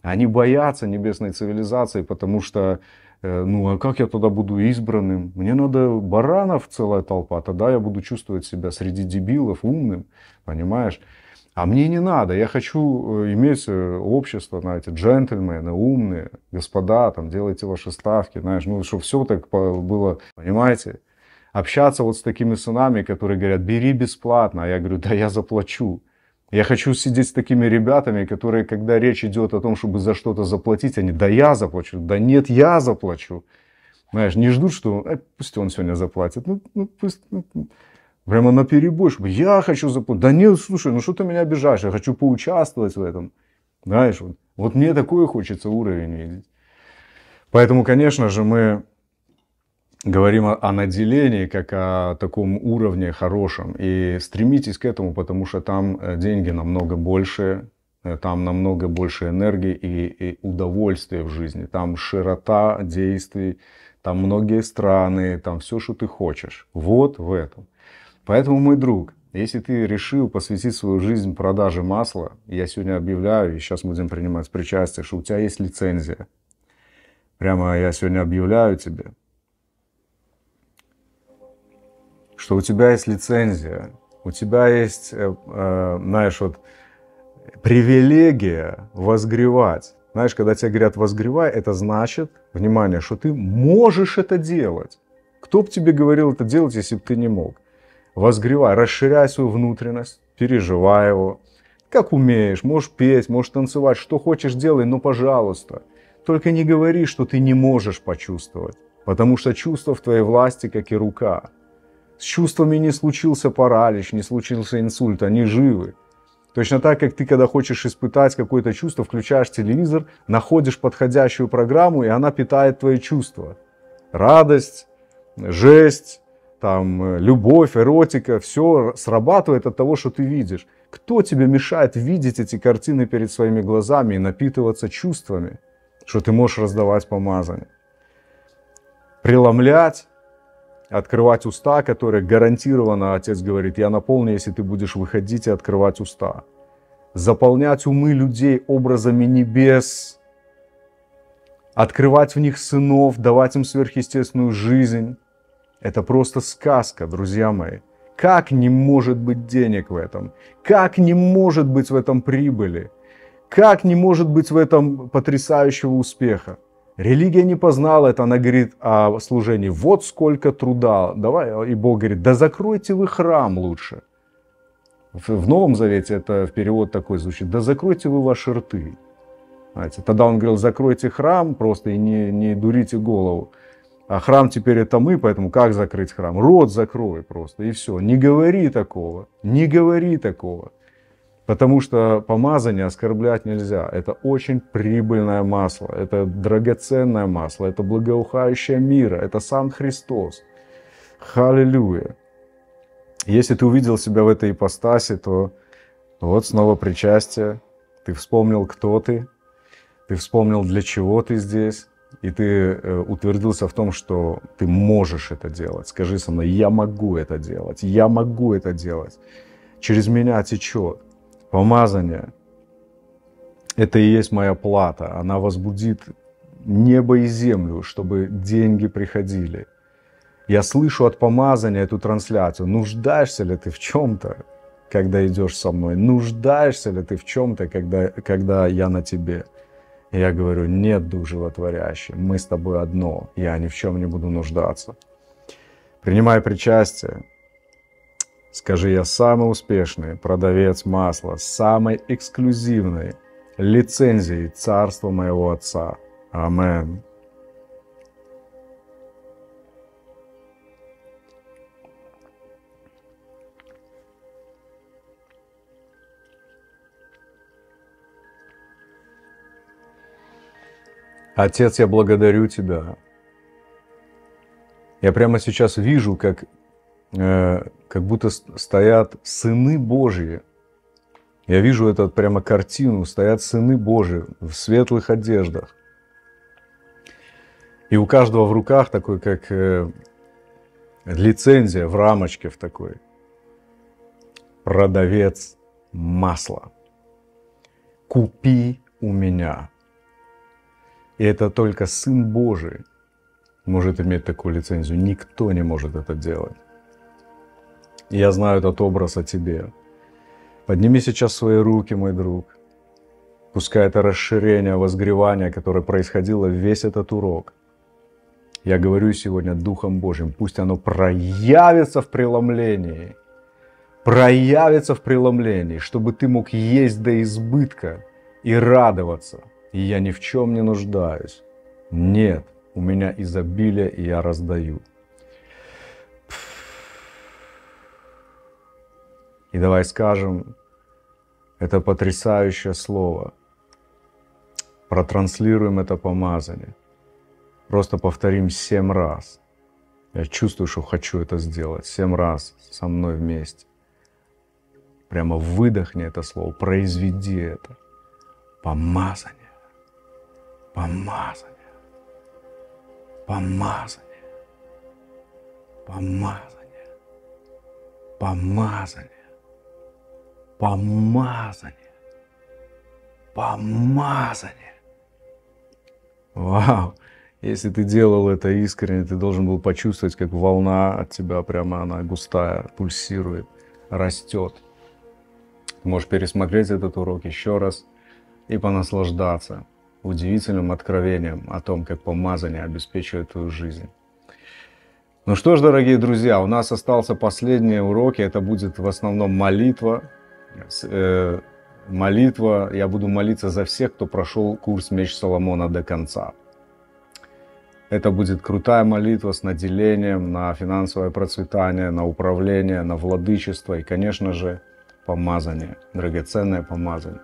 Они боятся небесной цивилизации, потому что э, ну а как я тогда буду избранным? Мне надо баранов целая толпа, тогда я буду чувствовать себя среди дебилов умным, понимаешь? А мне не надо, я хочу э, иметь э, общество, знаете, джентльмены, умные, господа, там, делайте ваши ставки, знаешь, ну, чтобы все так было, понимаете? Общаться вот с такими сынами, которые говорят, бери бесплатно, а я говорю, да я заплачу. Я хочу сидеть с такими ребятами, которые, когда речь идет о том, чтобы за что-то заплатить, они, да я заплачу, да нет, я заплачу. Знаешь, не ждут, что э, пусть он сегодня заплатит. Ну, ну пусть... Ну, Прямо на перебой, чтобы я хочу заплатить. Да нет, слушай, ну что ты меня обижаешь? Я хочу поучаствовать в этом. Знаешь, вот, вот мне такой хочется уровень видеть. Поэтому, конечно же, мы говорим о, о наделении как о таком уровне хорошем. И стремитесь к этому, потому что там э, деньги намного больше, э, там намного больше энергии и, и удовольствия в жизни. Там широта действий, там многие страны, там все, что ты хочешь. Вот в этом. Поэтому, мой друг, если ты решил посвятить свою жизнь продаже масла, я сегодня объявляю, и сейчас будем принимать причастие, что у тебя есть лицензия. Прямо я сегодня объявляю тебе, что у тебя есть лицензия, у тебя есть, э, э, знаешь, вот привилегия возгревать. Знаешь, когда тебе говорят возгревай, это значит, внимание, что ты можешь это делать. Кто бы тебе говорил это делать, если бы ты не мог? возгревай, расширяя свою внутренность, переживай его. Как умеешь, можешь петь, можешь танцевать, что хочешь делай, но пожалуйста. Только не говори, что ты не можешь почувствовать, потому что чувство в твоей власти, как и рука. С чувствами не случился паралич, не случился инсульт, они живы. Точно так, как ты, когда хочешь испытать какое-то чувство, включаешь телевизор, находишь подходящую программу, и она питает твои чувства. Радость, жесть, там э, любовь, эротика, все срабатывает от того, что ты видишь. Кто тебе мешает видеть эти картины перед своими глазами и напитываться чувствами, что ты можешь раздавать помазание? Преломлять, открывать уста, которые гарантированно, отец говорит, я наполню, если ты будешь выходить и открывать уста. Заполнять умы людей образами небес, открывать в них сынов, давать им сверхъестественную жизнь, это просто сказка, друзья мои. Как не может быть денег в этом? Как не может быть в этом прибыли? Как не может быть в этом потрясающего успеха? Религия не познала это, она говорит о служении. Вот сколько труда. Давай, и Бог говорит, да закройте вы храм лучше. В Новом Завете это в перевод такой звучит, да закройте вы ваши рты. Знаете, тогда он говорил, закройте храм просто и не, не дурите голову а храм теперь это мы, поэтому как закрыть храм? Рот закрой просто, и все. Не говори такого, не говори такого. Потому что помазание оскорблять нельзя. Это очень прибыльное масло, это драгоценное масло, это благоухающее мира, это сам Христос. Халилюя. Если ты увидел себя в этой ипостаси, то вот снова причастие. Ты вспомнил, кто ты, ты вспомнил, для чего ты здесь, и ты э, утвердился в том, что ты можешь это делать. Скажи со мной, я могу это делать, я могу это делать. Через меня течет помазание. Это и есть моя плата. Она возбудит небо и землю, чтобы деньги приходили. Я слышу от помазания эту трансляцию. Нуждаешься ли ты в чем-то, когда идешь со мной? Нуждаешься ли ты в чем-то, когда, когда я на тебе? я говорю, нет, дух животворящий, мы с тобой одно, я ни в чем не буду нуждаться. Принимай причастие. Скажи, я самый успешный продавец масла, самой эксклюзивной лицензией царства моего отца. Аминь. Отец, я благодарю Тебя. Я прямо сейчас вижу, как, э, как будто стоят сыны Божьи. Я вижу эту прямо картину. Стоят сыны Божьи в светлых одеждах. И у каждого в руках такой, как э, лицензия в рамочке в такой. Продавец масла. Купи у меня и это только Сын Божий может иметь такую лицензию. Никто не может это делать. Я знаю этот образ о тебе. Подними сейчас свои руки, мой друг. Пускай это расширение, возгревание, которое происходило весь этот урок. Я говорю сегодня Духом Божьим, пусть оно проявится в преломлении. Проявится в преломлении, чтобы ты мог есть до избытка и радоваться – и я ни в чем не нуждаюсь. Нет, у меня изобилие, и я раздаю. И давай скажем это потрясающее слово. Протранслируем это помазание. Просто повторим семь раз. Я чувствую, что хочу это сделать. Семь раз со мной вместе. Прямо выдохни это слово, произведи это. Помазание. Помазание. Помазание. Помазание. Помазание. Помазание. Помазание. Вау! Если ты делал это искренне, ты должен был почувствовать, как волна от тебя прямо, она густая, пульсирует, растет. Можешь пересмотреть этот урок еще раз и понаслаждаться – удивительным откровением о том, как помазание обеспечивает твою жизнь. Ну что ж, дорогие друзья, у нас остался последний урок, и это будет в основном молитва. Э, молитва, я буду молиться за всех, кто прошел курс «Меч Соломона» до конца. Это будет крутая молитва с наделением на финансовое процветание, на управление, на владычество и, конечно же, помазание, драгоценное помазание.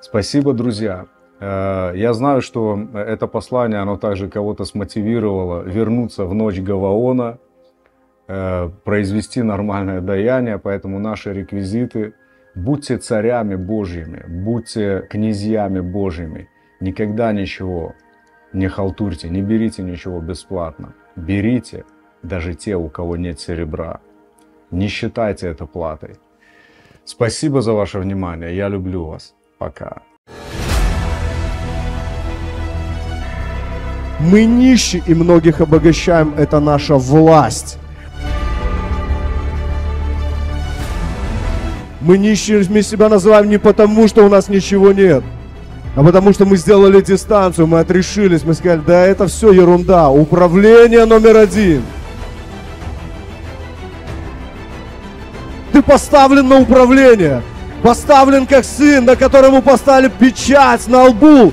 Спасибо, друзья. Э, я знаю, что э, это послание, оно также кого-то смотивировало вернуться в ночь Гаваона, э, произвести нормальное даяние, поэтому наши реквизиты «Будьте царями Божьими, будьте князьями Божьими, никогда ничего не халтурьте, не берите ничего бесплатно, берите даже те, у кого нет серебра, не считайте это платой». Спасибо за ваше внимание, я люблю вас, пока. Мы нищи и многих обогащаем. Это наша власть. Мы нищими себя называем не потому, что у нас ничего нет, а потому что мы сделали дистанцию, мы отрешились, мы сказали, да это все ерунда, управление номер один. Ты поставлен на управление, поставлен как сын, на которому поставили печать на лбу,